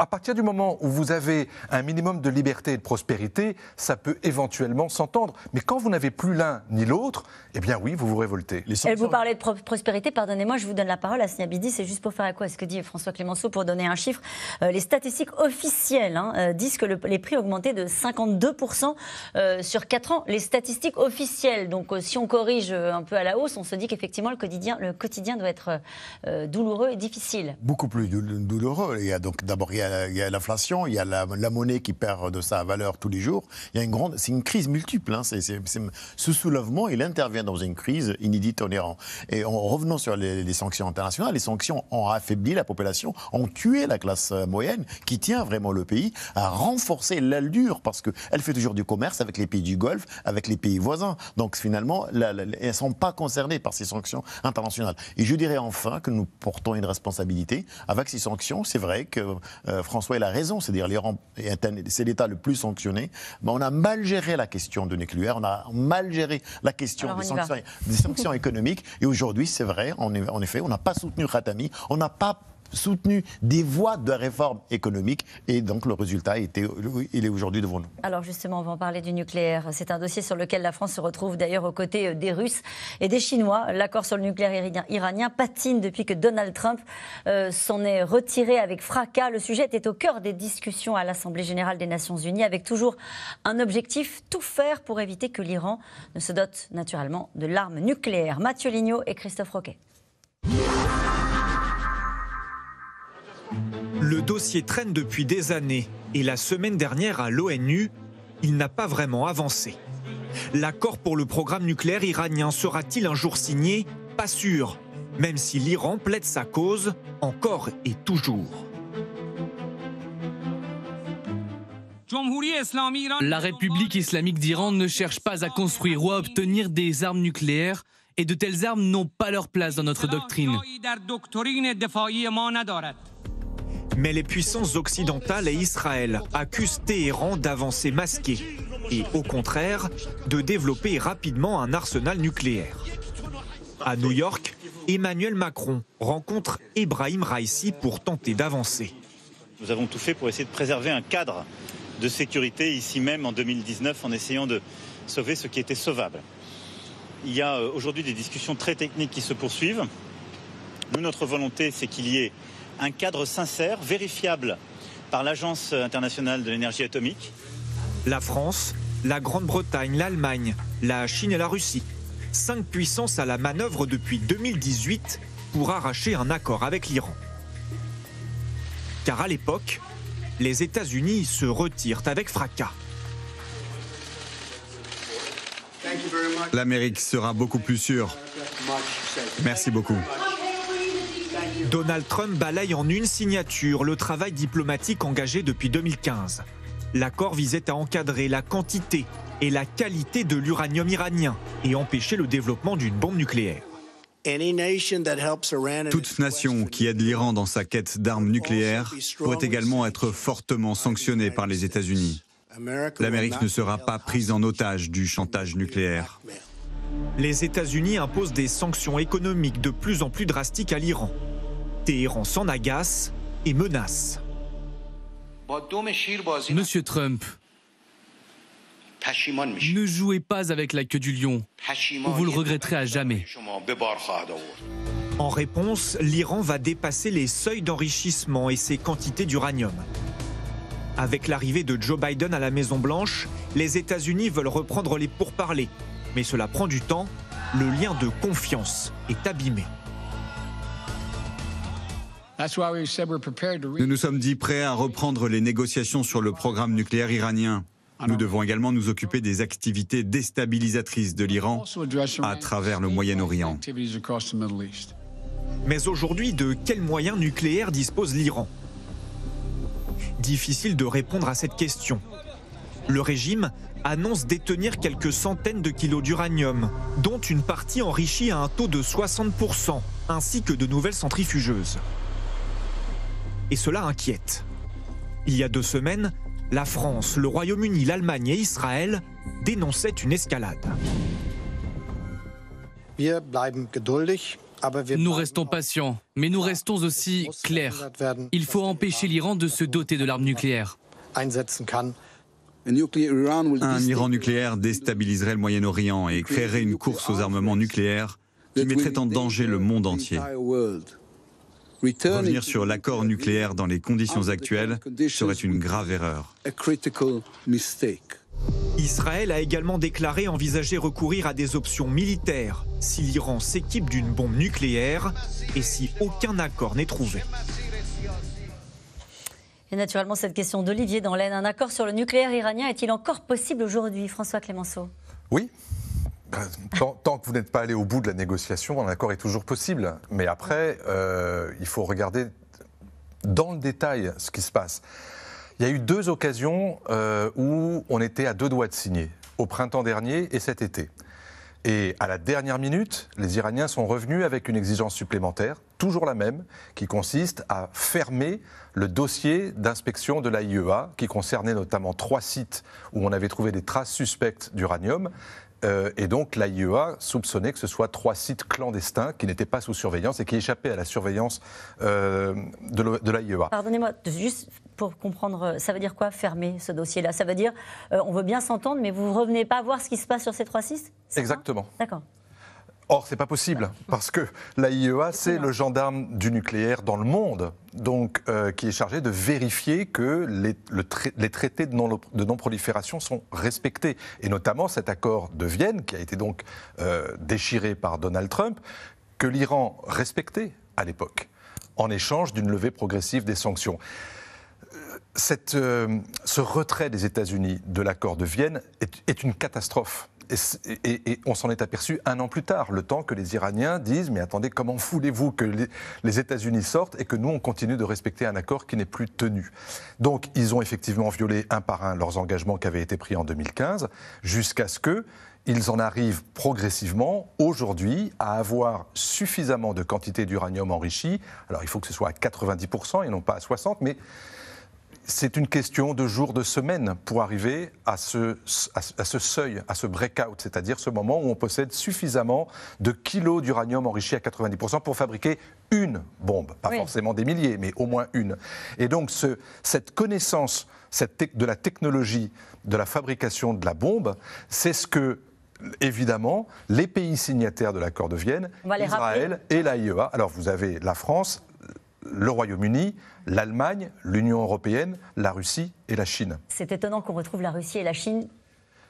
à partir du moment où vous avez un minimum de liberté et de prospérité, ça peut éventuellement s'entendre. Mais quand vous n'avez plus l'un ni l'autre, eh bien oui, vous vous révoltez. Les vous parlez de prospérité, pardonnez-moi, je vous donne la parole à Bidi. C'est juste pour faire à quoi ce que dit François Clémenceau pour donner un chiffre. Euh, les statistiques officielles hein, euh, disent que les prix ont augmenté de 52% euh, sur 4 ans. Les statistiques officielles, donc si on corrige un peu à la hausse, on se dit qu'effectivement le quotidien, le quotidien doit être douloureux et difficile. Beaucoup plus douloureux. Il y a donc d'abord il y a a l'inflation, il y a la, monnaie qui perd de sa valeur tous les jours. Il y a une grande, c'est une crise multiple. Hein. ce soulèvement, il intervient dans une crise inédite en Iran. Et en revenant sur les, sanctions internationales, les sanctions ont affaibli la population, ont tué la classe moyenne qui tient vraiment le pays, à renforcer l'allure parce qu'elle fait toujours du commerce avec les pays du Golfe, avec les pays voisins. Donc finalement, elles ne sont pas concernées par ces sanctions internationales. Et je dirais enfin que nous portons une responsabilité avec ces sanctions. C'est vrai que euh, euh, François, il a raison, c'est-à-dire l'Iran, c'est l'État le plus sanctionné, mais on a mal géré la question de nucléaire, on a mal géré la question des sanctions, économiques, et aujourd'hui, c'est vrai, en effet, on n'a pas soutenu Khatami, on n'a pas soutenu des voies de réforme économique. Et donc, le résultat, était, il est aujourd'hui devant nous. Alors, justement, on va en parler du nucléaire. C'est un dossier sur lequel la France se retrouve d'ailleurs aux côtés euh, des Russes et des Chinois. L'accord sur le nucléaire iranien patine depuis que Donald Trump euh, s'en est retiré avec fracas. Le sujet était au cœur des discussions à l'Assemblée générale des Nations unies, avec toujours un objectif tout faire pour éviter que l'Iran ne se dote naturellement de l'arme nucléaire. Mathieu Lignot et Christophe Roquet. Le dossier traîne depuis des années et la semaine dernière à l'ONU, il n'a pas vraiment avancé. L'accord pour le programme nucléaire iranien sera-t-il un jour signé Pas sûr, même si l'Iran plaide sa cause encore et toujours. La République islamique d'Iran ne cherche pas à construire ou à obtenir des armes nucléaires et de telles armes n'ont pas leur place dans notre doctrine. Mais les puissances occidentales et Israël accusent Téhéran d'avancer masqué et au contraire de développer rapidement un arsenal nucléaire. À New York, Emmanuel Macron rencontre Ibrahim Raisi pour tenter d'avancer. Nous avons tout fait pour essayer de préserver un cadre de sécurité ici même en 2019 en essayant de sauver ce qui était sauvable. Il y a euh, aujourd'hui des discussions très techniques qui se poursuivent. Nous, notre volonté, c'est qu'il y ait un cadre sincère, vérifiable par l'Agence internationale de l'énergie atomique. La France, la Grande-Bretagne, l'Allemagne, la Chine et la Russie. Cinq puissances à la manœuvre depuis 2018 pour arracher un accord avec l'Iran. Car à l'époque, les États-Unis se retirent avec fracas. L'Amérique sera beaucoup plus sûre. Merci beaucoup. Donald Trump balaye en une signature le travail diplomatique engagé depuis 2015. L'accord visait à encadrer la quantité et la qualité de l'uranium iranien et empêcher le développement d'une bombe nucléaire. Toute nation qui aide l'Iran dans sa quête d'armes nucléaires pourrait également être fortement sanctionnée par les États-Unis. L'Amérique ne sera pas prise en otage du chantage nucléaire. Les États-Unis imposent des sanctions économiques de plus en plus drastiques à l'Iran. Téhéran s'en agace et menace. Monsieur Trump, ne jouez pas avec la queue du lion, vous le regretterez à jamais. En réponse, l'Iran va dépasser les seuils d'enrichissement et ses quantités d'uranium. Avec l'arrivée de Joe Biden à la Maison-Blanche, les États-Unis veulent reprendre les pourparlers. Mais cela prend du temps, le lien de confiance est abîmé. Nous nous sommes dit prêts à reprendre les négociations sur le programme nucléaire iranien. Nous devons également nous occuper des activités déstabilisatrices de l'Iran à travers le Moyen-Orient. Mais aujourd'hui, de quels moyens nucléaires dispose l'Iran Difficile de répondre à cette question. Le régime annonce détenir quelques centaines de kilos d'uranium, dont une partie enrichie à un taux de 60%, ainsi que de nouvelles centrifugeuses et cela inquiète. Il y a deux semaines, la France, le Royaume-Uni, l'Allemagne et Israël dénonçaient une escalade. Nous restons patients, mais nous restons aussi clairs. Il faut empêcher l'Iran de se doter de l'arme nucléaire. Un Iran nucléaire déstabiliserait le Moyen-Orient et créerait une course aux armements nucléaires qui mettrait en danger le monde entier. Revenir sur l'accord nucléaire dans les conditions actuelles serait une grave erreur. Israël a également déclaré envisager recourir à des options militaires si l'Iran s'équipe d'une bombe nucléaire et si aucun accord n'est trouvé. Et naturellement, cette question d'Olivier dans l'Aisne, un accord sur le nucléaire iranien est-il encore possible aujourd'hui François Clémenceau Oui, Tant, que vous n'êtes pas allé au bout de la négociation, un accord est toujours possible. Mais après, euh, il faut regarder dans le détail ce qui se passe. Il y a eu deux occasions euh, où on était à deux doigts de signer, au printemps dernier et cet été. Et à la dernière minute, les Iraniens sont revenus avec une exigence supplémentaire, toujours la même, qui consiste à fermer le dossier d'inspection de l'AIEA, qui concernait notamment trois sites où on avait trouvé des traces suspectes d'uranium. Euh, et donc l'AIEA soupçonnait que ce soit trois sites clandestins qui n'étaient pas sous surveillance et qui échappaient à la surveillance euh, de l'AIEA. Pardonnez-moi, juste pour comprendre, euh, ça veut dire quoi fermer ce dossier-là Ça veut dire on veut bien s'entendre, mais vous ne revenez pas voir ce qui se passe sur ces trois sites Exactement. D'accord. Or, c'est pas possible, parce que l'AIEA, c'est le gendarme du nucléaire dans le monde, donc euh, qui est chargé de vérifier que les, traités de non-prolifération sont respectés, et notamment cet accord de Vienne, qui a été donc euh, déchiré par Donald Trump, que l'Iran respectait à l'époque, en échange d'une levée progressive des sanctions. Euh, ce retrait des États-Unis de l'accord de Vienne est une catastrophe et, on s'en est aperçu un an plus tard, le temps que les Iraniens disent Mais attendez, comment voulez-vous que les, États-Unis sortent et que nous, on continue de respecter un accord qui n'est plus tenu Donc, ils ont effectivement violé un par un leurs engagements qui avaient été pris en 2015, jusqu'à ce que ils en arrivent progressivement aujourd'hui à avoir suffisamment de quantité d'uranium enrichi. Alors il faut que ce soit à 90% et non pas à 60%, mais c'est une question de jours, de semaines pour arriver à ce, seuil, à ce breakout, c'est-à-dire ce moment où on possède suffisamment de kilos d'uranium enrichi à 90% pour fabriquer une bombe, pas forcément des milliers, mais au moins une. Et donc cette connaissance de la technologie de la fabrication de la bombe, c'est ce que évidemment les pays signataires de l'accord de Vienne, Israël et l'AIEA. Alors vous avez la France, le Royaume-Uni, l'Allemagne, l'Union européenne, la Russie et la Chine. C'est étonnant qu'on retrouve la Russie et la Chine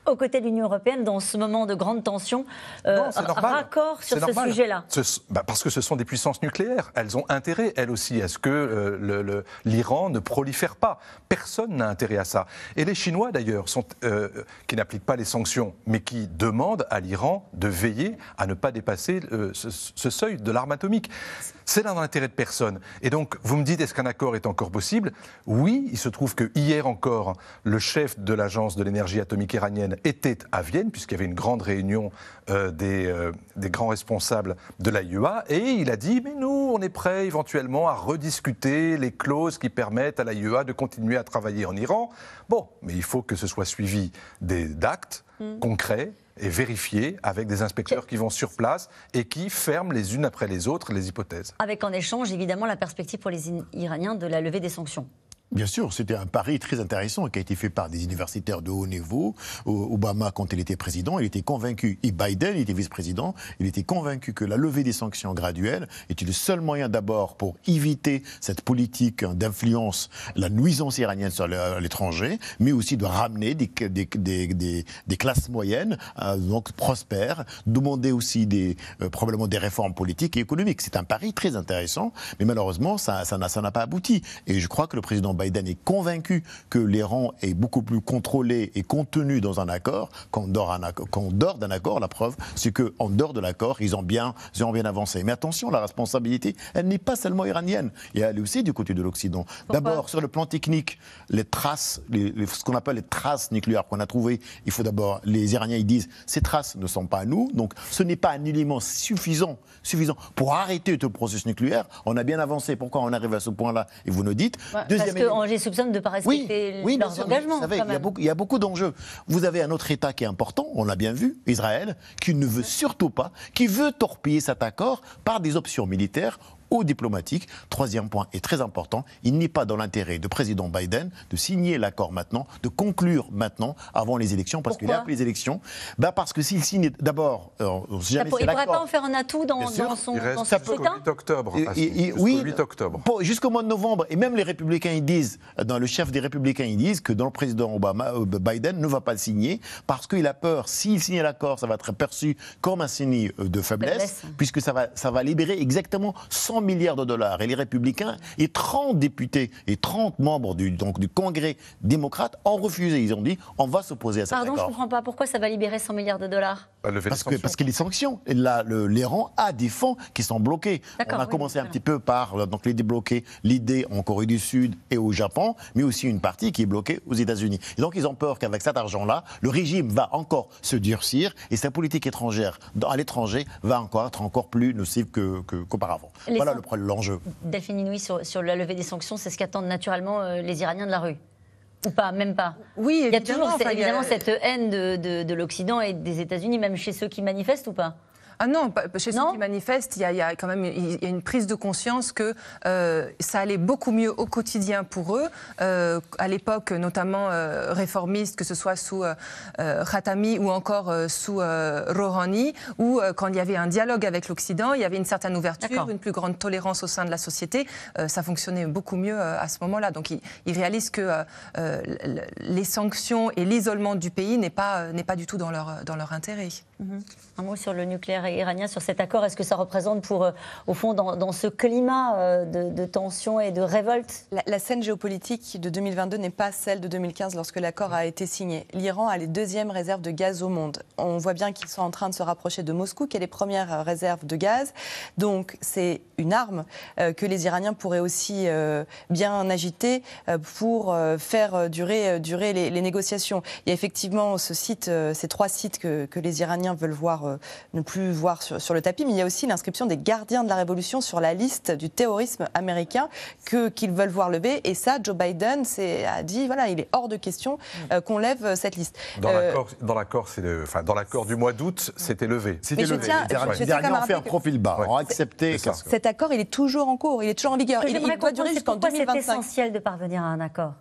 aux côtés de l'Union européenne dans ce moment de grande tension. Euh, raccord sur ce sujet-là bah, Parce que ce sont des puissances nucléaires. Elles ont intérêt, elles aussi, à ce que euh, l'Iran ne prolifère pas. Personne n'a intérêt à ça. Et les Chinois, d'ailleurs, euh, qui n'appliquent pas les sanctions, mais qui demandent à l'Iran de veiller à ne pas dépasser euh, ce, seuil de l'arme atomique. C'est dans l'intérêt de personne. Et donc, vous me dites, est-ce qu'un accord est encore possible Oui, il se trouve que hier encore, le chef de l'agence de l'énergie atomique iranienne était à Vienne, puisqu'il y avait une grande réunion euh, euh, des, grands responsables de l'AIEA, et il a dit, mais nous, on est prêts éventuellement à rediscuter les clauses qui permettent à l'AIEA de continuer à travailler en Iran. Bon, mais il faut que ce soit suivi d'actes hmm. concrets et vérifiés avec des inspecteurs qui vont sur place et qui ferment les unes après les autres les hypothèses. Avec en échange, évidemment, la perspective pour les Iraniens de la levée des sanctions. Bien sûr, c'était un pari très intéressant qui a été fait par des universitaires de haut niveau. Obama, quand il était président, il était convaincu, et Biden, il était vice-président, il était convaincu que la levée des sanctions graduelles était le seul moyen d'abord pour éviter cette politique d'influence, la nuisance iranienne sur l'étranger, mais aussi de ramener des, classes moyennes, euh, donc prospères, demander aussi des, euh, probablement des réformes politiques et économiques. C'est un pari très intéressant, mais malheureusement, ça n'a pas abouti. Et je crois que le président Biden est convaincu que l'Iran est beaucoup plus contrôlé et contenu dans un accord qu'en dehors d'un accord. La preuve, c'est qu'en dehors de l'accord, ils ont bien, ils ont bien avancé. Mais attention, la responsabilité, elle n'est pas seulement iranienne, et elle est aussi du côté de l'Occident. D'abord, sur le plan technique, les traces, ce qu'on appelle les traces nucléaires qu'on a trouvées, il faut d'abord, les Iraniens, ils disent, ces traces ne sont pas à nous, donc ce n'est pas un élément suffisant, suffisant pour arrêter le processus nucléaire. On a bien avancé. Pourquoi on arrive à ce point-là Et vous nous dites. Deuxième on soupçonne de pas oui, leurs engagements. il, y a beaucoup d'enjeux. Vous avez un autre État qui est important, on l'a bien vu, Israël, qui ne veut surtout pas, qui veut torpiller cet accord par des options militaires ou diplomatique. Troisième point, est très important, il n'est pas dans l'intérêt de président Biden de signer l'accord maintenant, de conclure maintenant, avant les élections, parce qu'il a appelé les élections. Bah parce que s'il signe d'abord, on euh, sait jamais. Il ne pourrait pas en faire un atout dans, dans son, il oui, Jusqu'au mois de novembre. Et même les républicains, ils disent, dans le chef des républicains, ils disent que dans le président Obama, euh, Biden ne va pas le signer parce qu'il a peur. S'il signe l'accord, ça va être perçu comme un signe euh, de faiblesse, puisque ça va, ça va libérer exactement 100 milliards de dollars. Et les républicains et 30 députés et 30 membres du, donc, du Congrès démocrate ont refusé. Ils ont dit on va s'opposer à ça. Pardon, accord. Pardon, je ne comprends pas. Pourquoi ça va libérer 100 milliards de dollars bah, parce que, parce que les sanctions. Et l'Iran a ah, des fonds qui sont bloqués. On a commencé un petit peu par euh, donc, les débloquer, l'idée en Corée du Sud et au Japon, mais aussi une partie qui est bloquée aux États-Unis. donc ils ont peur qu'avec cet argent-là, le régime va encore se durcir et sa politique étrangère à l'étranger va encore être encore plus nocive qu'auparavant. Que, voilà voilà l'enjeu. Delphine Inouï, sur, la levée des sanctions, c'est ce qu'attendent naturellement euh, les Iraniens de la rue ou pas, même pas. Oui, il y a toujours évidemment cette haine de, de l'Occident et des États-Unis, même chez ceux qui manifestent ou pas ah non, chez ceux qui manifestent, il y, a, quand même une prise de conscience que euh, ça allait beaucoup mieux au quotidien pour eux. Euh, à l'époque, notamment euh, réformiste, que ce soit sous Khatami ou encore sous Rohani, où quand il y avait un dialogue avec l'Occident, il y avait une certaine ouverture, une plus grande tolérance au sein de la société. ça fonctionnait beaucoup mieux à ce moment-là. Donc ils, réalisent que les sanctions et l'isolement du pays n'est pas, n'est pas du tout dans leur, dans leur intérêt. Mm-hmm. Un mot sur le nucléaire iranien sur cet accord est ce que ça représente pour, euh, au fond, dans, ce climat euh, de, tension et de révolte la, scène géopolitique de 2022 n'est pas celle de 2015 lorsque l'accord a été signé. L'Iran a les deuxièmes réserves de gaz au monde. On voit bien qu'ils sont en train de se rapprocher de Moscou, qui a les premières euh, réserves de gaz. Donc c'est une arme que les Iraniens pourraient aussi bien agiter pour faire durer, durer les, négociations. Il y a effectivement ce site, ces trois sites que, que les Iraniens veulent voir ne plus voir sur, le tapis, mais il y a aussi l'inscription des gardiens de la révolution sur la liste du terrorisme américain que qu'ils veulent voir lever. Et ça, Joe Biden a dit voilà, il est hors de question euh, qu'on lève euh, cette liste. Dans l'accord, euh, dans l'accord du mois d'août, c'était levé. C'était levé. Je tiens, profil bas, on accepté ça. Cet accord, il est toujours en cours, il est toujours en vigueur. Il, il doit durer jusqu'en 2025. C'est essentiel de parvenir à un accord.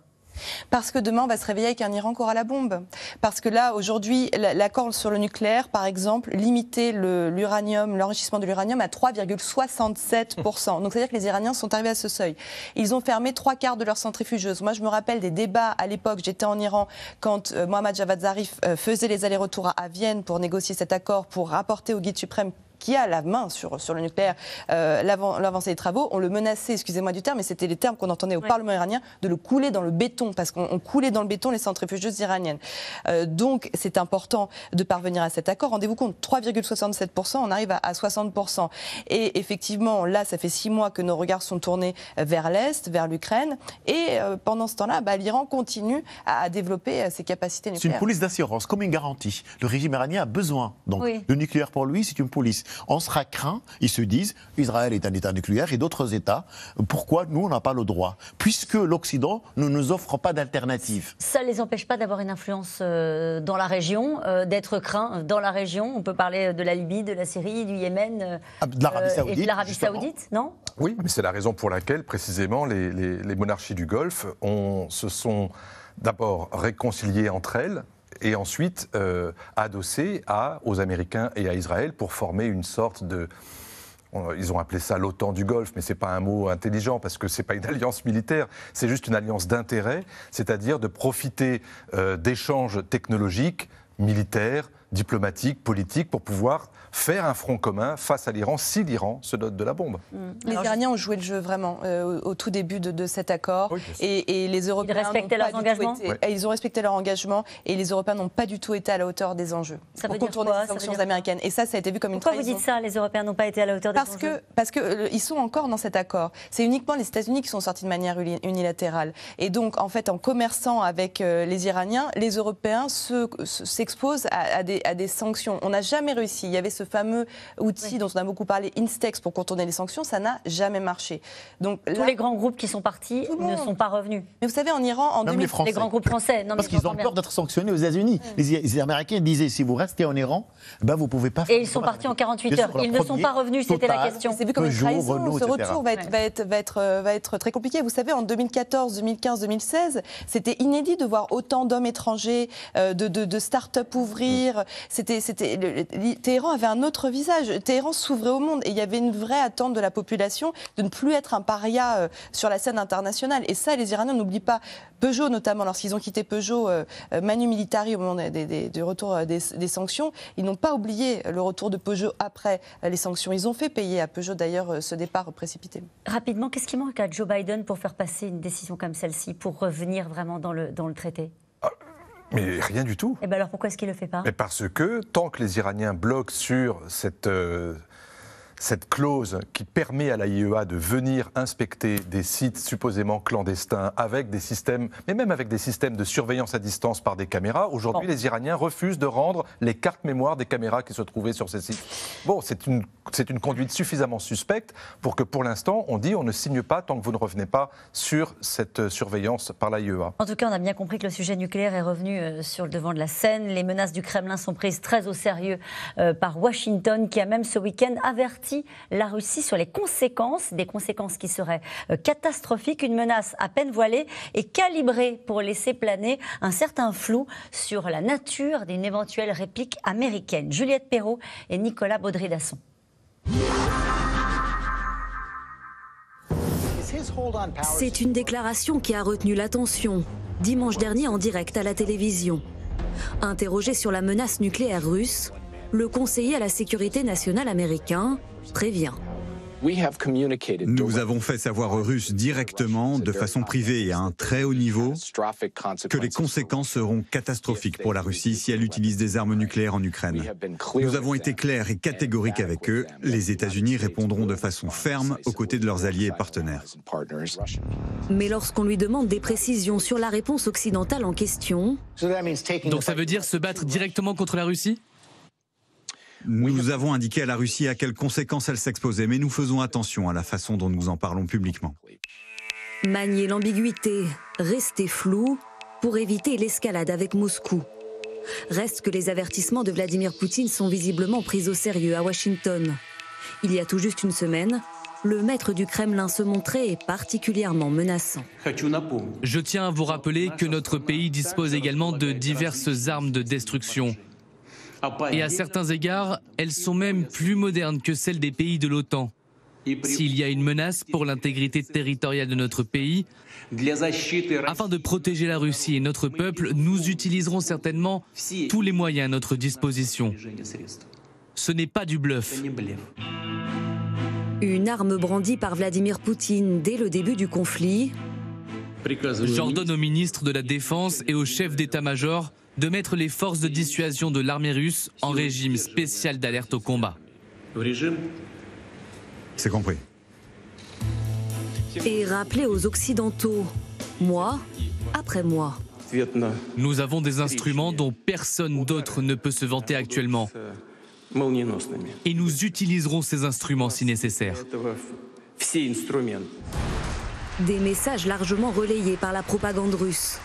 Parce que demain, on va se réveiller avec un Iran encore à la bombe. Parce que là, aujourd'hui, l'accord sur le nucléaire, par exemple, limitait l'uranium, l'enrichissement de l'uranium à 3,67%. Donc, c'est-à-dire que les Iraniens sont arrivés à ce seuil. Ils ont fermé trois quarts de leurs centrifugeuses. Moi, je me rappelle des débats à l'époque, j'étais en Iran, quand euh, Mohammad Javad Zarif euh, faisait les allers-retours à Vienne pour négocier cet accord, pour rapporter au guide suprême qui a la main sur, sur le nucléaire, euh, l'avancée des travaux, on le menaçait, excusez-moi du terme, mais c'était les termes qu'on entendait au Parlement iranien, de le couler dans le béton, parce qu'on coulait dans le béton les centrifugeuses iraniennes. Euh, donc c'est important de parvenir à cet accord. Rendez-vous compte, 3,67%, on arrive à, 60%. Et effectivement, là, ça fait six mois que nos regards sont tournés vers l'Est, vers l'Ukraine, et euh, pendant ce temps-là, bah, l'Iran continue à, développer euh, ses capacités nucléaires. C'est une police d'assurance, comme une garantie. Le régime iranien a besoin. Donc, le nucléaire pour lui, c'est une police on sera craint, ils se disent, Israël est un État nucléaire et d'autres États, pourquoi nous, on n'a pas le droit Puisque l'Occident ne nous offre pas d'alternative. Ça ne les empêche pas d'avoir une influence euh, dans la région, euh, d'être craint euh, dans la région. On peut parler de la Libye, de la Syrie, du Yémen ah, de l'Arabie saoudite, saoudite, non Oui, mais c'est la raison pour laquelle, précisément, les, monarchies du Golfe se sont d'abord réconciliées entre elles et ensuite euh, adossé aux Américains et à Israël pour former une sorte de... Ils ont appelé ça l'OTAN du Golfe, mais ce n'est pas un mot intelligent parce que ce n'est pas une alliance militaire, c'est juste une alliance d'intérêt, c'est-à-dire de profiter euh, d'échanges technologiques, militaires, diplomatique, politique, pour pouvoir faire un front commun face à l'Iran si l'Iran se dote de la bombe. Mm. Les Iraniens ont joué le jeu vraiment euh, au tout début de, cet accord et, les Européens ils respectaient leurs engagements. Été, Ils ont respecté leurs engagements et les Européens n'ont pas du tout été à la hauteur des enjeux ça pour contourner les sanctions américaines. Et ça, ça a été vu comme une Pourquoi vous dites ça Les Européens n'ont pas été à la hauteur des parce enjeux. Que, parce que euh, ils sont encore dans cet accord. C'est uniquement les États-Unis qui sont sortis de manière unilatérale. Et donc, en fait, en commerçant avec euh, les Iraniens, les Européens s'exposent se, à, des, à des sanctions. On n'a jamais réussi. Il y avait ce fameux outil dont on a beaucoup parlé, Instex, pour contourner les sanctions. Ça n'a jamais marché. Donc, Tous les grands groupes qui sont partis ne sont pas revenus. Mais vous savez, en Iran, en 2000... Les grands groupes français. Non, Parce qu'ils ont peur d'être sanctionnés aux États-Unis. Les, Américains disaient si vous restez en Iran, ben vous pouvez pas. Et ils sont partis en 48 heures. Ils ne sont pas revenus, c'était la question. C'est vu comme une trahison. ce retour va être, euh, va, être, très compliqué. Vous savez, en 2014, 2015, 2016, c'était inédit de voir autant d'hommes étrangers, euh, de, de start-up ouvrir, c'était, Téhéran avait un autre visage. Téhéran s'ouvrait au monde et il y avait une vraie attente de la population de ne plus être un paria euh, sur la scène internationale. Et ça, les Iraniens n'oublient pas. Peugeot, notamment, lorsqu'ils ont quitté Peugeot, euh, euh, Manu Militari, au moment du retour des, sanctions, ils n'ont pas oublié le retour de Peugeot après les sanctions. Ils ont fait payer à Peugeot, d'ailleurs, ce départ précipité. Rapidement, qu'est-ce qui manque à Joe Biden pour faire passer une décision comme celle-ci, pour revenir vraiment dans le traité mais rien du tout. Et eh bien alors pourquoi est-ce qu'il ne le fait pas Parce que tant que les Iraniens bloquent sur cette, euh, cette clause qui permet à l'AIEA de venir inspecter des sites supposément clandestins avec des systèmes, mais même avec des systèmes de surveillance à distance par des caméras. Aujourd'hui, les Iraniens refusent de rendre les cartes mémoire des caméras qui se trouvaient sur ces sites. Bon, c'est une, une conduite suffisamment suspecte pour que pour l'instant, on dit on ne signe pas tant que vous ne revenez pas sur cette euh, surveillance par l'AIEA. En tout cas, on a bien compris que le sujet nucléaire est revenu euh, sur le devant de la scène. Les menaces du Kremlin sont prises très au sérieux euh, par Washington qui a même ce week-end averti la Russie sur les conséquences, des conséquences qui seraient euh, catastrophiques, une menace à peine voilée et calibrée pour laisser planer un certain flou sur la nature d'une éventuelle réplique américaine. Juliette Perrault et Nicolas Baudry-Dasson. C'est une déclaration qui a retenu l'attention, dimanche dernier en direct à la télévision. Interrogé sur la menace nucléaire russe, le conseiller à la sécurité nationale américain prévient. Nous avons fait savoir aux Russes directement, de façon privée et à un très haut niveau, que les conséquences seront catastrophiques pour la Russie si elle utilise des armes nucléaires en Ukraine. Nous avons été clairs et catégoriques avec eux. Les États-Unis répondront de façon ferme aux côtés de leurs alliés et partenaires. Mais lorsqu'on lui demande des précisions sur la réponse occidentale en question... Donc ça veut dire se battre directement contre la Russie nous avons indiqué à la Russie à quelles conséquences elle s'exposait, mais nous faisons attention à la façon dont nous en parlons publiquement. Manier l'ambiguïté, rester flou pour éviter l'escalade avec Moscou. Reste que les avertissements de Vladimir Poutine sont visiblement pris au sérieux à Washington. Il y a tout juste une semaine, le maître du Kremlin se montrait particulièrement menaçant. Je tiens à vous rappeler que notre pays dispose également de diverses armes de destruction. Et à certains égards, elles sont même plus modernes que celles des pays de l'OTAN. S'il y a une menace pour l'intégrité territoriale de notre pays, afin de protéger la Russie et notre peuple, nous utiliserons certainement tous les moyens à notre disposition. Ce n'est pas du bluff. Une arme brandie par Vladimir Poutine dès le début du conflit. J'ordonne au ministre de la Défense et au chef d'état-major de mettre les forces de dissuasion de l'armée russe en régime spécial d'alerte au combat. Et rappeler aux Occidentaux, moi après moi. Nous avons des instruments dont personne d'autre ne peut se vanter actuellement. Et nous utiliserons ces instruments si nécessaire. Des messages largement relayés par la propagande russe.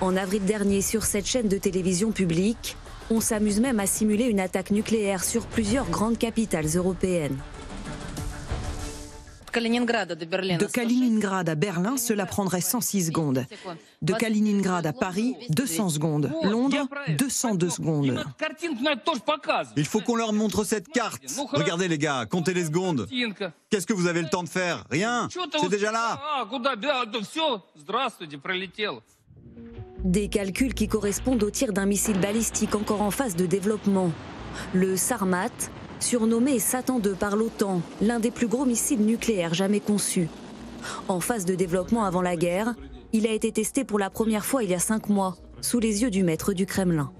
En avril dernier, sur cette chaîne de télévision publique, on s'amuse même à simuler une attaque nucléaire sur plusieurs grandes capitales européennes. De Kaliningrad à Berlin, cela prendrait 106 secondes. De Kaliningrad à Paris, 200 secondes. Londres, 202 secondes. Il faut qu'on leur montre cette carte. Regardez les gars, comptez les secondes. Qu'est-ce que vous avez le temps de faire Rien. C'est déjà là. Des calculs qui correspondent au tir d'un missile balistique encore en phase de développement. Le Sarmat, surnommé Satan II par l'OTAN, l'un des plus gros missiles nucléaires jamais conçus. En phase de développement avant la guerre, il a été testé pour la première fois il y a cinq mois, sous les yeux du maître du Kremlin.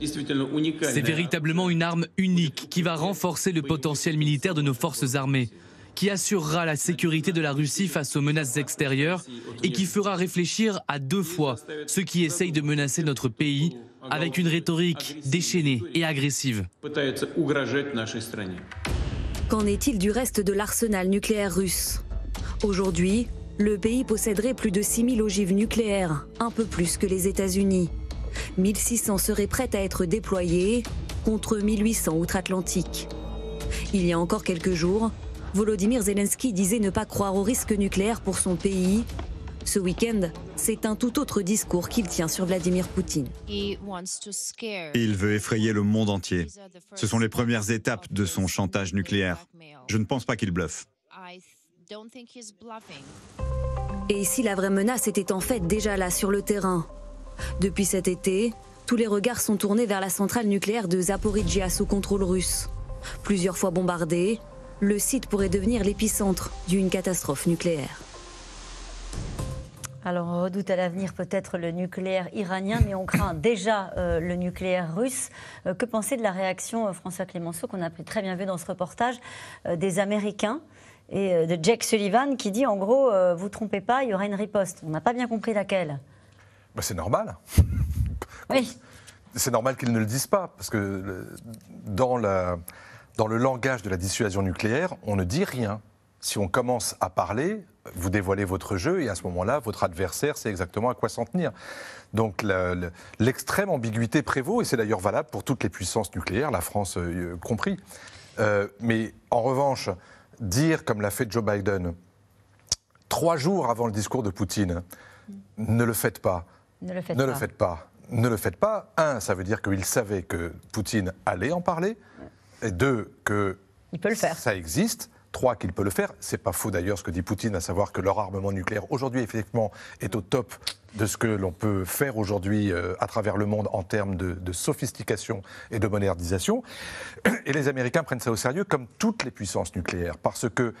C'est véritablement une arme unique qui va renforcer le potentiel militaire de nos forces armées qui assurera la sécurité de la Russie face aux menaces extérieures et qui fera réfléchir à deux fois ceux qui essayent de menacer notre pays avec une rhétorique déchaînée et agressive. Qu'en est-il du reste de l'arsenal nucléaire russe Aujourd'hui, le pays posséderait plus de 6000 ogives nucléaires, un peu plus que les États-Unis. 1600 seraient prêtes à être déployées contre 1800 outre-Atlantique. Il y a encore quelques jours, Volodymyr Zelensky disait ne pas croire au risque nucléaire pour son pays. Ce week-end, c'est un tout autre discours qu'il tient sur Vladimir Poutine. Il veut effrayer le monde entier. Ce sont les premières étapes de son chantage nucléaire. Je ne pense pas qu'il bluffe. Et si la vraie menace était en fait déjà là sur le terrain Depuis cet été, tous les regards sont tournés vers la centrale nucléaire de Zaporizhia sous contrôle russe. Plusieurs fois bombardée, le site pourrait devenir l'épicentre d'une catastrophe nucléaire. Alors on redoute à l'avenir peut-être le nucléaire iranien, mais on craint déjà euh, le nucléaire russe. Euh, que penser de la réaction, euh, François Clémenceau, qu'on a très bien vu dans ce reportage, des Américains et de Jack Sullivan qui dit en gros, vous trompez pas, il y aura une riposte. On n'a pas bien compris laquelle. Bah, c'est normal. oui. C'est normal qu'ils ne le disent pas, parce que dans la dans le langage de la dissuasion nucléaire, on ne dit rien. Si on commence à parler, vous dévoilez votre jeu et à ce moment-là, votre adversaire sait exactement à quoi s'en tenir. Donc l'extrême ambiguïté prévaut et c'est d'ailleurs valable pour toutes les puissances nucléaires, la France euh, compris. Euh, mais en revanche, dire comme l'a fait Joe Biden, trois jours avant le discours de Poutine, ne le faites pas. Ne le faites, ne pas. Le faites pas. Ne le faites pas. Un, ça veut dire qu'il savait que Poutine allait en parler. Et deux, que le faire. ça existe. Trois, qu'il peut le faire. C'est pas faux d'ailleurs ce que dit Poutine, à savoir que leur armement nucléaire aujourd'hui effectivement est au top de ce que l'on peut faire aujourd'hui euh, à travers le monde en termes de, sophistication et de modernisation. Et les Américains prennent ça au sérieux comme toutes les puissances nucléaires, parce que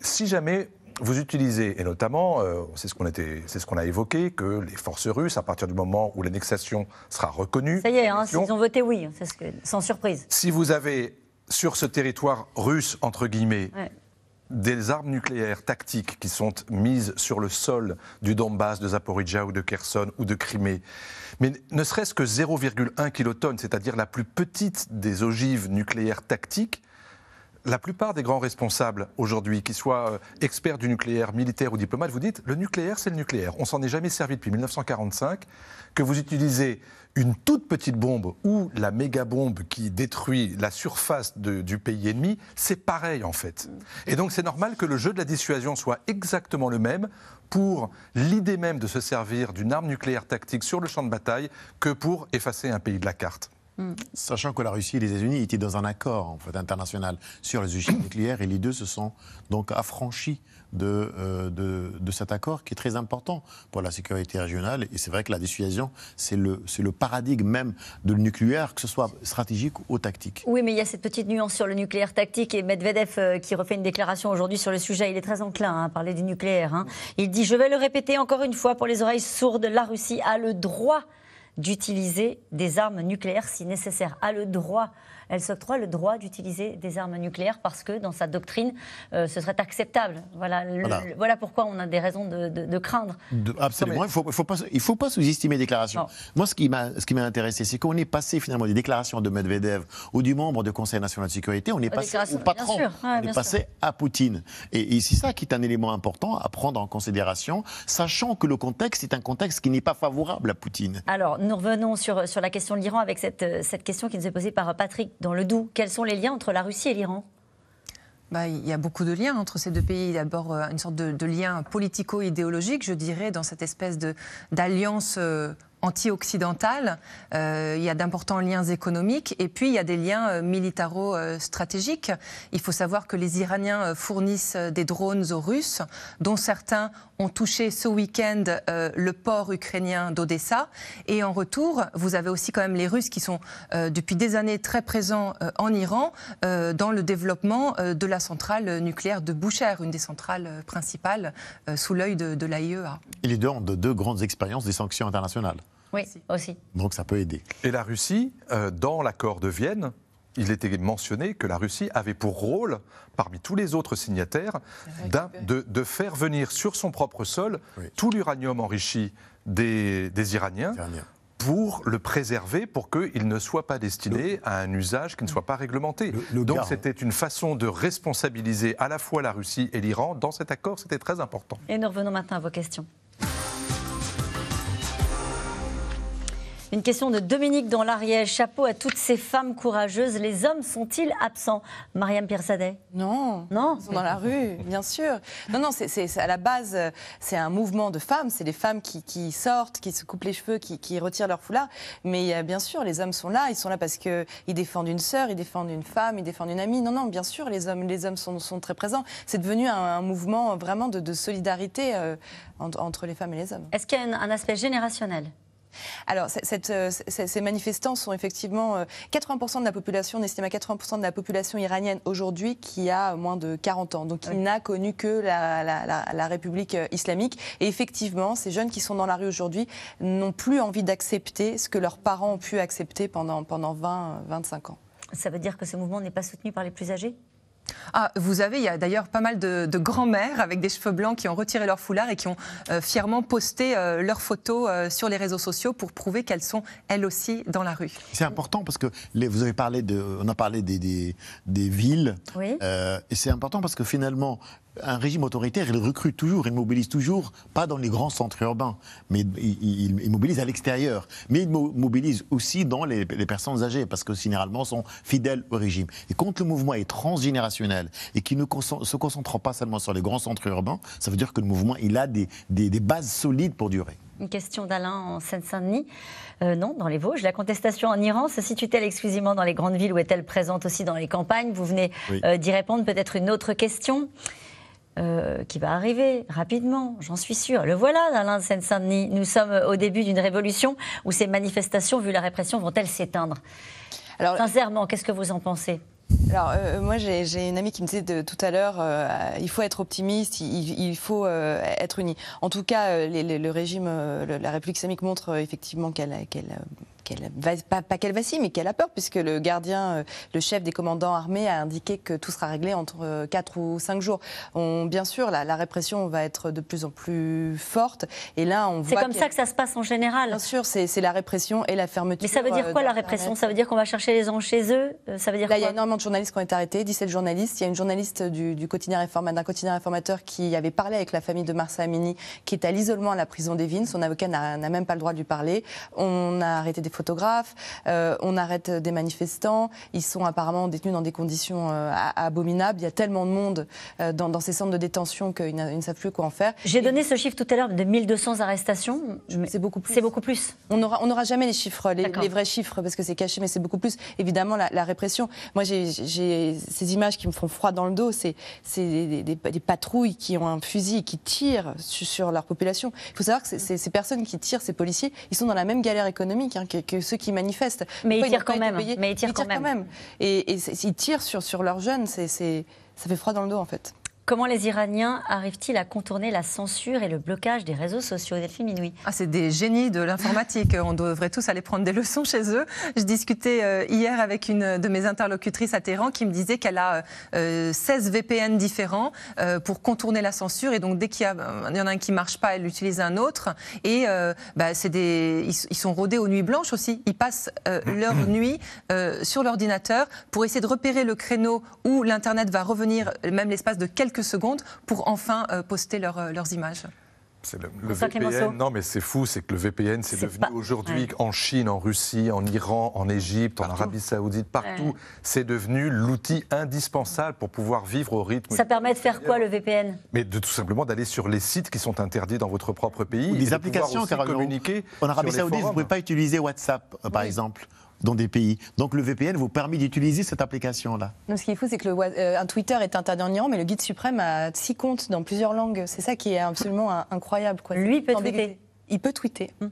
si jamais vous utilisez, et notamment, euh, c'est ce qu'on ce a évoqué, que les forces russes, à partir du moment où l'annexation sera reconnue. Ça y est, hein, ils ont voté oui, sans surprise. Si vous avez sur ce territoire russe, entre guillemets, des armes nucléaires tactiques qui sont mises sur le sol du Donbass, de Zaporizhia ou de Kherson ou de Crimée, mais ne serait-ce que 0,1 kilotonne, c'est-à-dire la plus petite des ogives nucléaires tactiques, la plupart des grands responsables aujourd'hui, qu'ils soient euh, experts du nucléaire, militaire ou diplomates, vous dites le nucléaire, c'est le nucléaire. On s'en est jamais servi depuis 1945. Que vous utilisez une toute petite bombe ou la méga bombe qui détruit la surface du pays ennemi, c'est pareil en fait. Et donc c'est normal que le jeu de la dissuasion soit exactement le même pour l'idée même de se servir d'une arme nucléaire tactique sur le champ de bataille que pour effacer un pays de la carte. Hmm. Sachant que la Russie et les États-Unis étaient dans un accord international sur les usines nucléaires et les deux se sont donc affranchis euh, de, cet accord qui est très important pour la sécurité régionale. Et c'est vrai que la dissuasion, c'est le, le paradigme même de nucléaire, que ce soit stratégique ou tactique. Oui, mais il y a cette petite nuance sur le nucléaire tactique et Medvedev euh, qui refait une déclaration aujourd'hui sur le sujet. Il est très enclin hein, à parler du nucléaire. Hein. Il dit, je vais le répéter encore une fois pour les oreilles sourdes, la Russie a le droit d'utiliser des armes nucléaires si nécessaire, a le droit elle s'octroie le droit d'utiliser des armes nucléaires parce que dans sa doctrine, euh, ce serait acceptable. Voilà, voilà. pourquoi on a des raisons de, craindre. absolument, il ne faut, pas, sous-estimer les déclarations. Moi, ce qui m'a intéressé, c'est qu'on est passé finalement des déclarations de Medvedev ou du membre du Conseil national de sécurité, on est passé au patron, on est passé à Poutine. Et, c'est ça qui est un élément important à prendre en considération, sachant que le contexte est un contexte qui n'est pas favorable à Poutine. Alors, nous revenons sur, sur la question de l'Iran avec cette, cette question qui nous est posée par Patrick dans le doux. Quels sont les liens entre la Russie et l'Iran bah, il y a beaucoup de liens entre ces deux pays. D'abord, euh, une sorte de, de lien politico-idéologique, je dirais, dans cette espèce d'alliance euh, anti-occidentale. Euh, il y a d'importants liens économiques et puis il y a des liens euh, militaro-stratégiques. Il faut savoir que les Iraniens euh, fournissent des drones aux Russes, dont certains ont touché ce week-end le port ukrainien d'Odessa. Et en retour, vous avez aussi quand même les Russes qui sont depuis des années très présents en Iran dans le développement de la centrale nucléaire de Boucher, une des centrales principales sous l'œil de, de l'AIEA. Il est dehors de deux grandes expériences des sanctions internationales. Oui, aussi. Donc ça peut aider. Et la Russie, euh, dans l'accord de Vienne, il était mentionné que la Russie avait pour rôle, parmi tous les autres signataires, de, faire venir sur son propre sol tout l'uranium enrichi des, Iraniens. pour le préserver, pour qu'il ne soit pas destiné à un usage qui ne soit pas réglementé. Donc c'était une façon de responsabiliser à la fois la Russie et l'Iran dans cet accord, c'était très important. Et nous revenons maintenant à vos questions. Une question de Dominique dans l'Ariège. Chapeau à toutes ces femmes courageuses. Les hommes sont-ils absents Mariam Pirsadet Non. Non Ils sont dans la rue, bien sûr. Non, non, c'est à la base, euh, c'est un mouvement de femmes. C'est les femmes qui, sortent, qui se coupent les cheveux, qui, retirent leur foulard. Mais euh, bien sûr, les hommes sont là. Ils sont là parce qu'ils défendent une sœur, ils défendent une femme, ils défendent une amie. Non, non, bien sûr, les hommes, les hommes sont, très présents. C'est devenu un, mouvement vraiment de, solidarité euh, entre les femmes et les hommes. Est-ce qu'il y a un aspect générationnel alors, euh, ces manifestants sont effectivement 80% euh, de la population, on estime à 80% de la population iranienne aujourd'hui qui a moins de 40 ans. Donc, il n'a connu que la, République euh, islamique. Et effectivement, ces jeunes qui sont dans la rue aujourd'hui n'ont plus envie d'accepter ce que leurs parents ont pu accepter pendant, pendant 20, 25 ans. Ça veut dire que ce mouvement n'est pas soutenu par les plus âgés ah, vous avez, il y a d'ailleurs pas mal de, grand grands-mères avec des cheveux blancs qui ont retiré leur foulard et qui ont euh, fièrement posté euh, leurs photos euh, sur les réseaux sociaux pour prouver qu'elles sont elles aussi dans la rue. C'est important parce que vous avez parlé de, on a parlé des, villes. et c'est important parce que finalement, un régime autoritaire, il recrute toujours, il mobilise toujours, pas dans les grands centres urbains, mais il, mobilise à l'extérieur. Mais il mobilise aussi dans les, personnes âgées, parce que généralement sont fidèles au régime. Et quand le mouvement est transgénérationnel et qu'il ne se concentre pas seulement sur les grands centres urbains, ça veut dire que le mouvement, il a des, bases solides pour durer. Une question d'Alain en Seine-Saint-Denis. Euh, non, dans les Vosges. La contestation en Iran se situe-t-elle exclusivement dans les grandes villes ou est-elle présente aussi dans les campagnes Vous venez euh, d'y répondre. Peut-être une autre question. Euh, qui va arriver rapidement, j'en suis sûre. Le voilà, Alain de Seine-Saint-Denis. Nous sommes au début d'une révolution où ces manifestations, vu la répression, vont-elles s'éteindre Alors, Sincèrement, qu'est-ce que vous en pensez alors, euh, euh, moi, j'ai une amie qui me disait tout à l'heure, il faut être optimiste, il, faut être uni. En tout cas, le régime, la République islamique montre effectivement qu'elle pas, pas qu'elle vacille, mais qu'elle a peur, puisque le gardien, euh, le chef des commandants armés, a indiqué que tout sera réglé entre 4 euh, ou 5 jours. On, bien sûr, la, la répression va être de plus en plus forte. Et là, on C'est comme ça que ça se passe en général. Bien sûr, c'est la répression et la fermeture. Mais ça veut dire euh, quoi la répression Ça veut dire qu'on va chercher les gens chez eux Ça veut dire Là, il y a énormément de journalistes qui ont été arrêtés, 17 journalistes. Il y a une journaliste du, du quotidien d'un quotidien réformateur qui avait parlé avec la famille de Marsa Amini, qui est à l'isolement à la prison d'Evin. Son avocat n'a même pas le droit de lui parler. On a arrêté des photographes, euh, on arrête des manifestants, ils sont apparemment détenus dans des conditions euh, abominables, il y a tellement de monde euh, dans, ces centres de détention qu'ils ne savent plus quoi en faire. J'ai donné ce chiffre tout à l'heure de 1200 arrestations. C'est beaucoup plus. C'est beaucoup plus. On n'aura jamais les chiffres, les, vrais chiffres, parce que c'est caché, mais c'est beaucoup plus. Évidemment, la, répression. Moi, j'ai ces images qui me font froid dans le dos. C'est des, patrouilles qui ont un fusil et qui tirent sur, leur population. Il faut savoir que ces personnes qui tirent, ces policiers, ils sont dans la même galère économique hein, que, que ceux qui manifestent. Mais ils tirent quand même. Mais ils tirent, quand, même. Et, ils tirent sur, sur leurs jeunes, c'est, ça fait froid dans le dos en fait. Comment les Iraniens arrivent-ils à contourner la censure et le blocage des réseaux sociaux Delphine Minoui. ah, C'est des génies de l'informatique. On devrait tous aller prendre des leçons chez eux. Je discutais euh, hier avec une de mes interlocutrices à Téhéran qui me disait qu'elle a 16 euh, VPN différents euh, pour contourner la censure. Et donc, dès qu'il y, en a un qui ne marche pas, elle utilise un autre. Et bah, des, ils, sont rodés aux nuits blanches aussi. Ils passent leur nuit sur l'ordinateur pour essayer de repérer le créneau où l'Internet va revenir, même l'espace de quelques secondes pour enfin euh, poster euh, leurs images c'est le, VPN. Non, mais c'est fou, c'est que le VPN, c'est devenu aujourd'hui en Chine, en Russie, en Iran, en Égypte, en Arabie Saoudite, partout, c'est devenu l'outil indispensable pour pouvoir vivre au rythme. Ça permet de faire quoi le VPN Mais de tout simplement d'aller sur les sites qui sont interdits dans votre propre pays. Ou des applications, de euh, communiquer. En Arabie Saoudite, vous ne pouvez pas utiliser WhatsApp, par exemple dans des pays. Donc le VPN vous permet d'utiliser cette application-là. Ce qu'il faut, c'est que le, euh, un Twitter est interdit en Iran, mais le guide suprême a six comptes dans plusieurs langues. C'est ça qui est absolument incroyable. Quoi. Lui peut tweeter. Il peut tweeter. Hmm.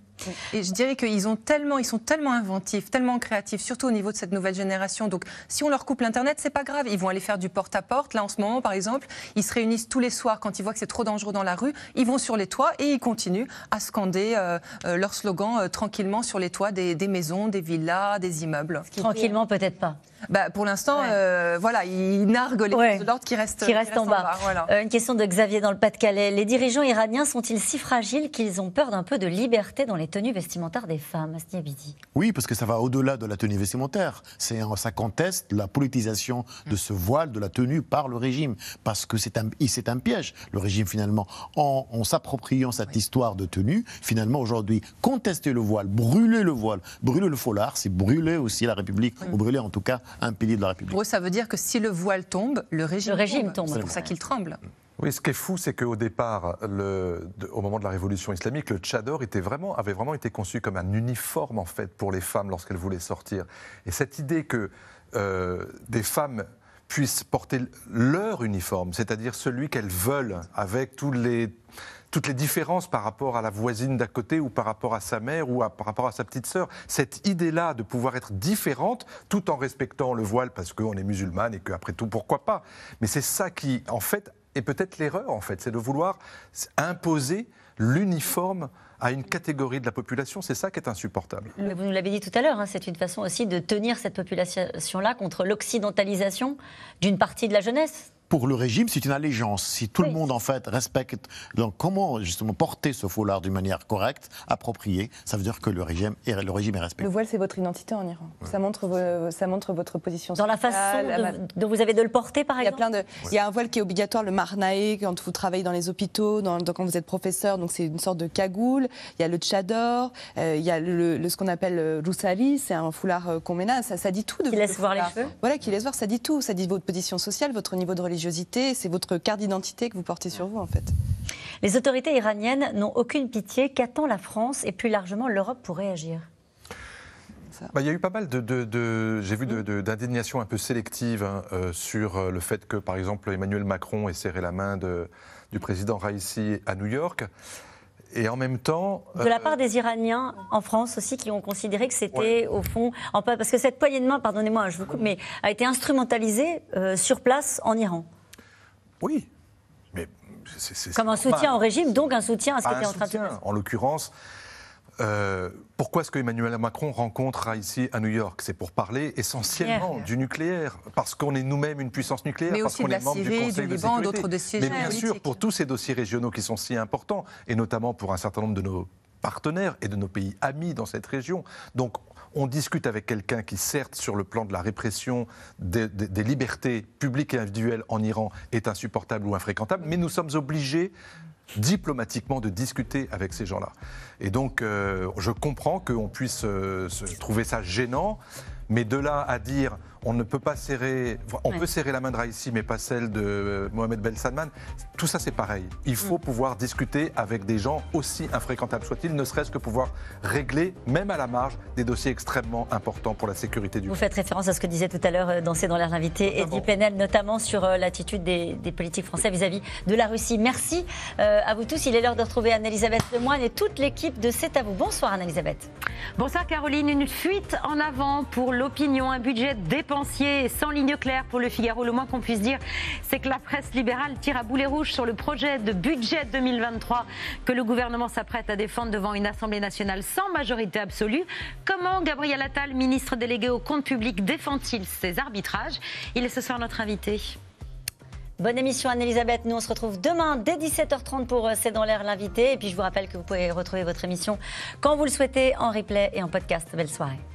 Et je dirais qu'ils ont tellement, ils sont tellement inventifs, tellement créatifs, surtout au niveau de cette nouvelle génération. Donc, si on leur coupe l'internet, c'est pas grave. Ils vont aller faire du porte à porte. Là, en ce moment, par exemple, ils se réunissent tous les soirs quand ils voient que c'est trop dangereux dans la rue. Ils vont sur les toits et ils continuent à scander euh, euh, leur slogan euh, tranquillement sur les toits des, maisons, des villas, des immeubles. Tranquillement, peut-être pas. Bah, pour l'instant, voilà, ils narguent les ouais. l'ordre qui restent, reste en, bas. une question de Xavier dans le Pas-de-Calais. Les dirigeants iraniens sont-ils si fragiles qu'ils ont peur d'un peu de liberté dans les tenue vestimentaire des femmes, à Oui, parce que ça va au-delà de la tenue vestimentaire. C'est, ça conteste la politisation mm. de ce voile, de la tenue par le régime. Parce que c'est un, un piège, le régime, finalement. En, s'appropriant cette histoire de tenue, finalement, aujourd'hui, contester le voile, brûler le voile, brûler le foulard, c'est brûler aussi la République, ou brûler en tout cas un pilier de la République. ça veut dire que si le voile tombe, le régime, le régime tombe. C'est pour ça qu'il tremble. Oui, ce qui est fou, c'est qu'au départ, au moment de la révolution islamique, le tchador était vraiment, avait vraiment été conçu comme un uniforme en fait pour les femmes lorsqu'elles voulaient sortir. Et cette idée que euh, des femmes puissent porter leur uniforme, c'est-à-dire celui qu'elles veulent, avec les, toutes les différences par rapport à la voisine d'à côté ou par rapport à sa mère ou par rapport à sa petite sœur. Cette idée-là de pouvoir être différente tout en respectant le voile parce qu'on est musulmane et qu'après tout, pourquoi pas Mais c'est ça qui, en fait, et peut-être l'erreur en fait, c'est de vouloir imposer l'uniforme à une catégorie de la population, c'est ça qui est insupportable. Mais vous nous l'avez dit tout à l'heure, hein, c'est une façon aussi de tenir cette population-là contre l'occidentalisation d'une partie de la jeunesse pour le régime, c'est une allégeance. Si tout le monde, en fait, respecte. Donc, comment, justement, porter ce foulard d'une manière correcte, appropriée Ça veut dire que le régime est, le régime est respecté. Le voile, c'est votre identité en Iran. Ça, montre, ça montre votre position. Dans la façon dont vous avez de le porter, par exemple il y, a plein de, il y a un voile qui est obligatoire, le marnaé, quand vous travaillez dans les hôpitaux, quand vous êtes professeur, donc c'est une sorte de cagoule. Il y a le tchador, euh, il y a le, ce qu'on appelle le euh, c'est un foulard euh, qu'on ménage. Ça, dit tout de Qui laisse voir les cheveux Voilà, qui laisse voir, ça dit tout. Ça dit votre position sociale, votre niveau de religion c'est votre carte d'identité que vous portez sur vous en fait. Les autorités iraniennes n'ont aucune pitié. Qu'attend la France et plus largement l'Europe pour réagir bah, il y a eu pas mal de, j'ai vu d'indignation un peu sélective hein, euh, sur euh, le fait que par exemple Emmanuel Macron ait serré la main du président Raisi à New York et en même temps. De la euh, part des Iraniens en France aussi, qui ont considéré que c'était au fond. En, parce que cette poignée de main, pardonnez-moi, hein, je vous coupe, mais a été instrumentalisée euh, sur place en Iran. Oui. Mais. c'est. Comme un soutien au régime, donc un soutien à ce qui était en train de se En l'occurrence, euh, pourquoi est-ce que Emmanuel Macron rencontre ici à New York C'est pour parler essentiellement du nucléaire, parce qu'on est nous-mêmes une puissance nucléaire, Mais parce qu'on est membre du Conseil de Liban, d'autres Dossiers Mais bien sûr, pour tous ces dossiers régionaux qui sont si importants, et notamment pour un certain nombre de nos partenaires et de nos pays amis dans cette région. Donc on discute avec quelqu'un qui, certes, sur le plan de la répression des, libertés publiques et individuelles en Iran, est insupportable ou infréquentable, mais nous sommes obligés diplomatiquement de discuter avec ces gens-là. Et donc, euh, je comprends qu'on puisse euh, se trouver ça gênant. Mais de là à dire on ne peut pas serrer, on peut serrer la main de Raïssi, mais pas celle de Mohamed Ben Salman. Tout ça, c'est pareil. Il faut mm. pouvoir discuter avec des gens aussi infréquentables soit-il, ne serait-ce que pouvoir régler, même à la marge, des dossiers extrêmement importants pour la sécurité du. Vous faites référence à ce que disait tout à l'heure euh, Danser dans l'air l'invité ah, Eddie Plenel, notamment sur euh, l'attitude des, politiques français vis-à-vis de la Russie. Merci euh, à vous tous. Il est l'heure de retrouver Anne-Elisabeth Lemoine et toute l'équipe de C'est à vous. Bonsoir Anne-Elisabeth. Bonsoir Caroline. Une fuite en avant pour opinion, un budget dépensier sans ligne claire pour le Figaro. Le moins qu'on puisse dire, c'est que la presse libérale tire à boulet rouge sur le projet de budget 2023 que le gouvernement s'apprête à défendre devant une Assemblée nationale sans majorité absolue. Comment Gabriel Attal, ministre délégué au compte public, défend-il ses arbitrages Il est ce soir notre invité. Bonne émission Anne-Elisabeth. Nous, on se retrouve demain dès 17h30 pour euh, C'est dans l'air l'invité. Et puis, je vous rappelle que vous pouvez retrouver votre émission quand vous le souhaitez en replay et en podcast. Belle soirée.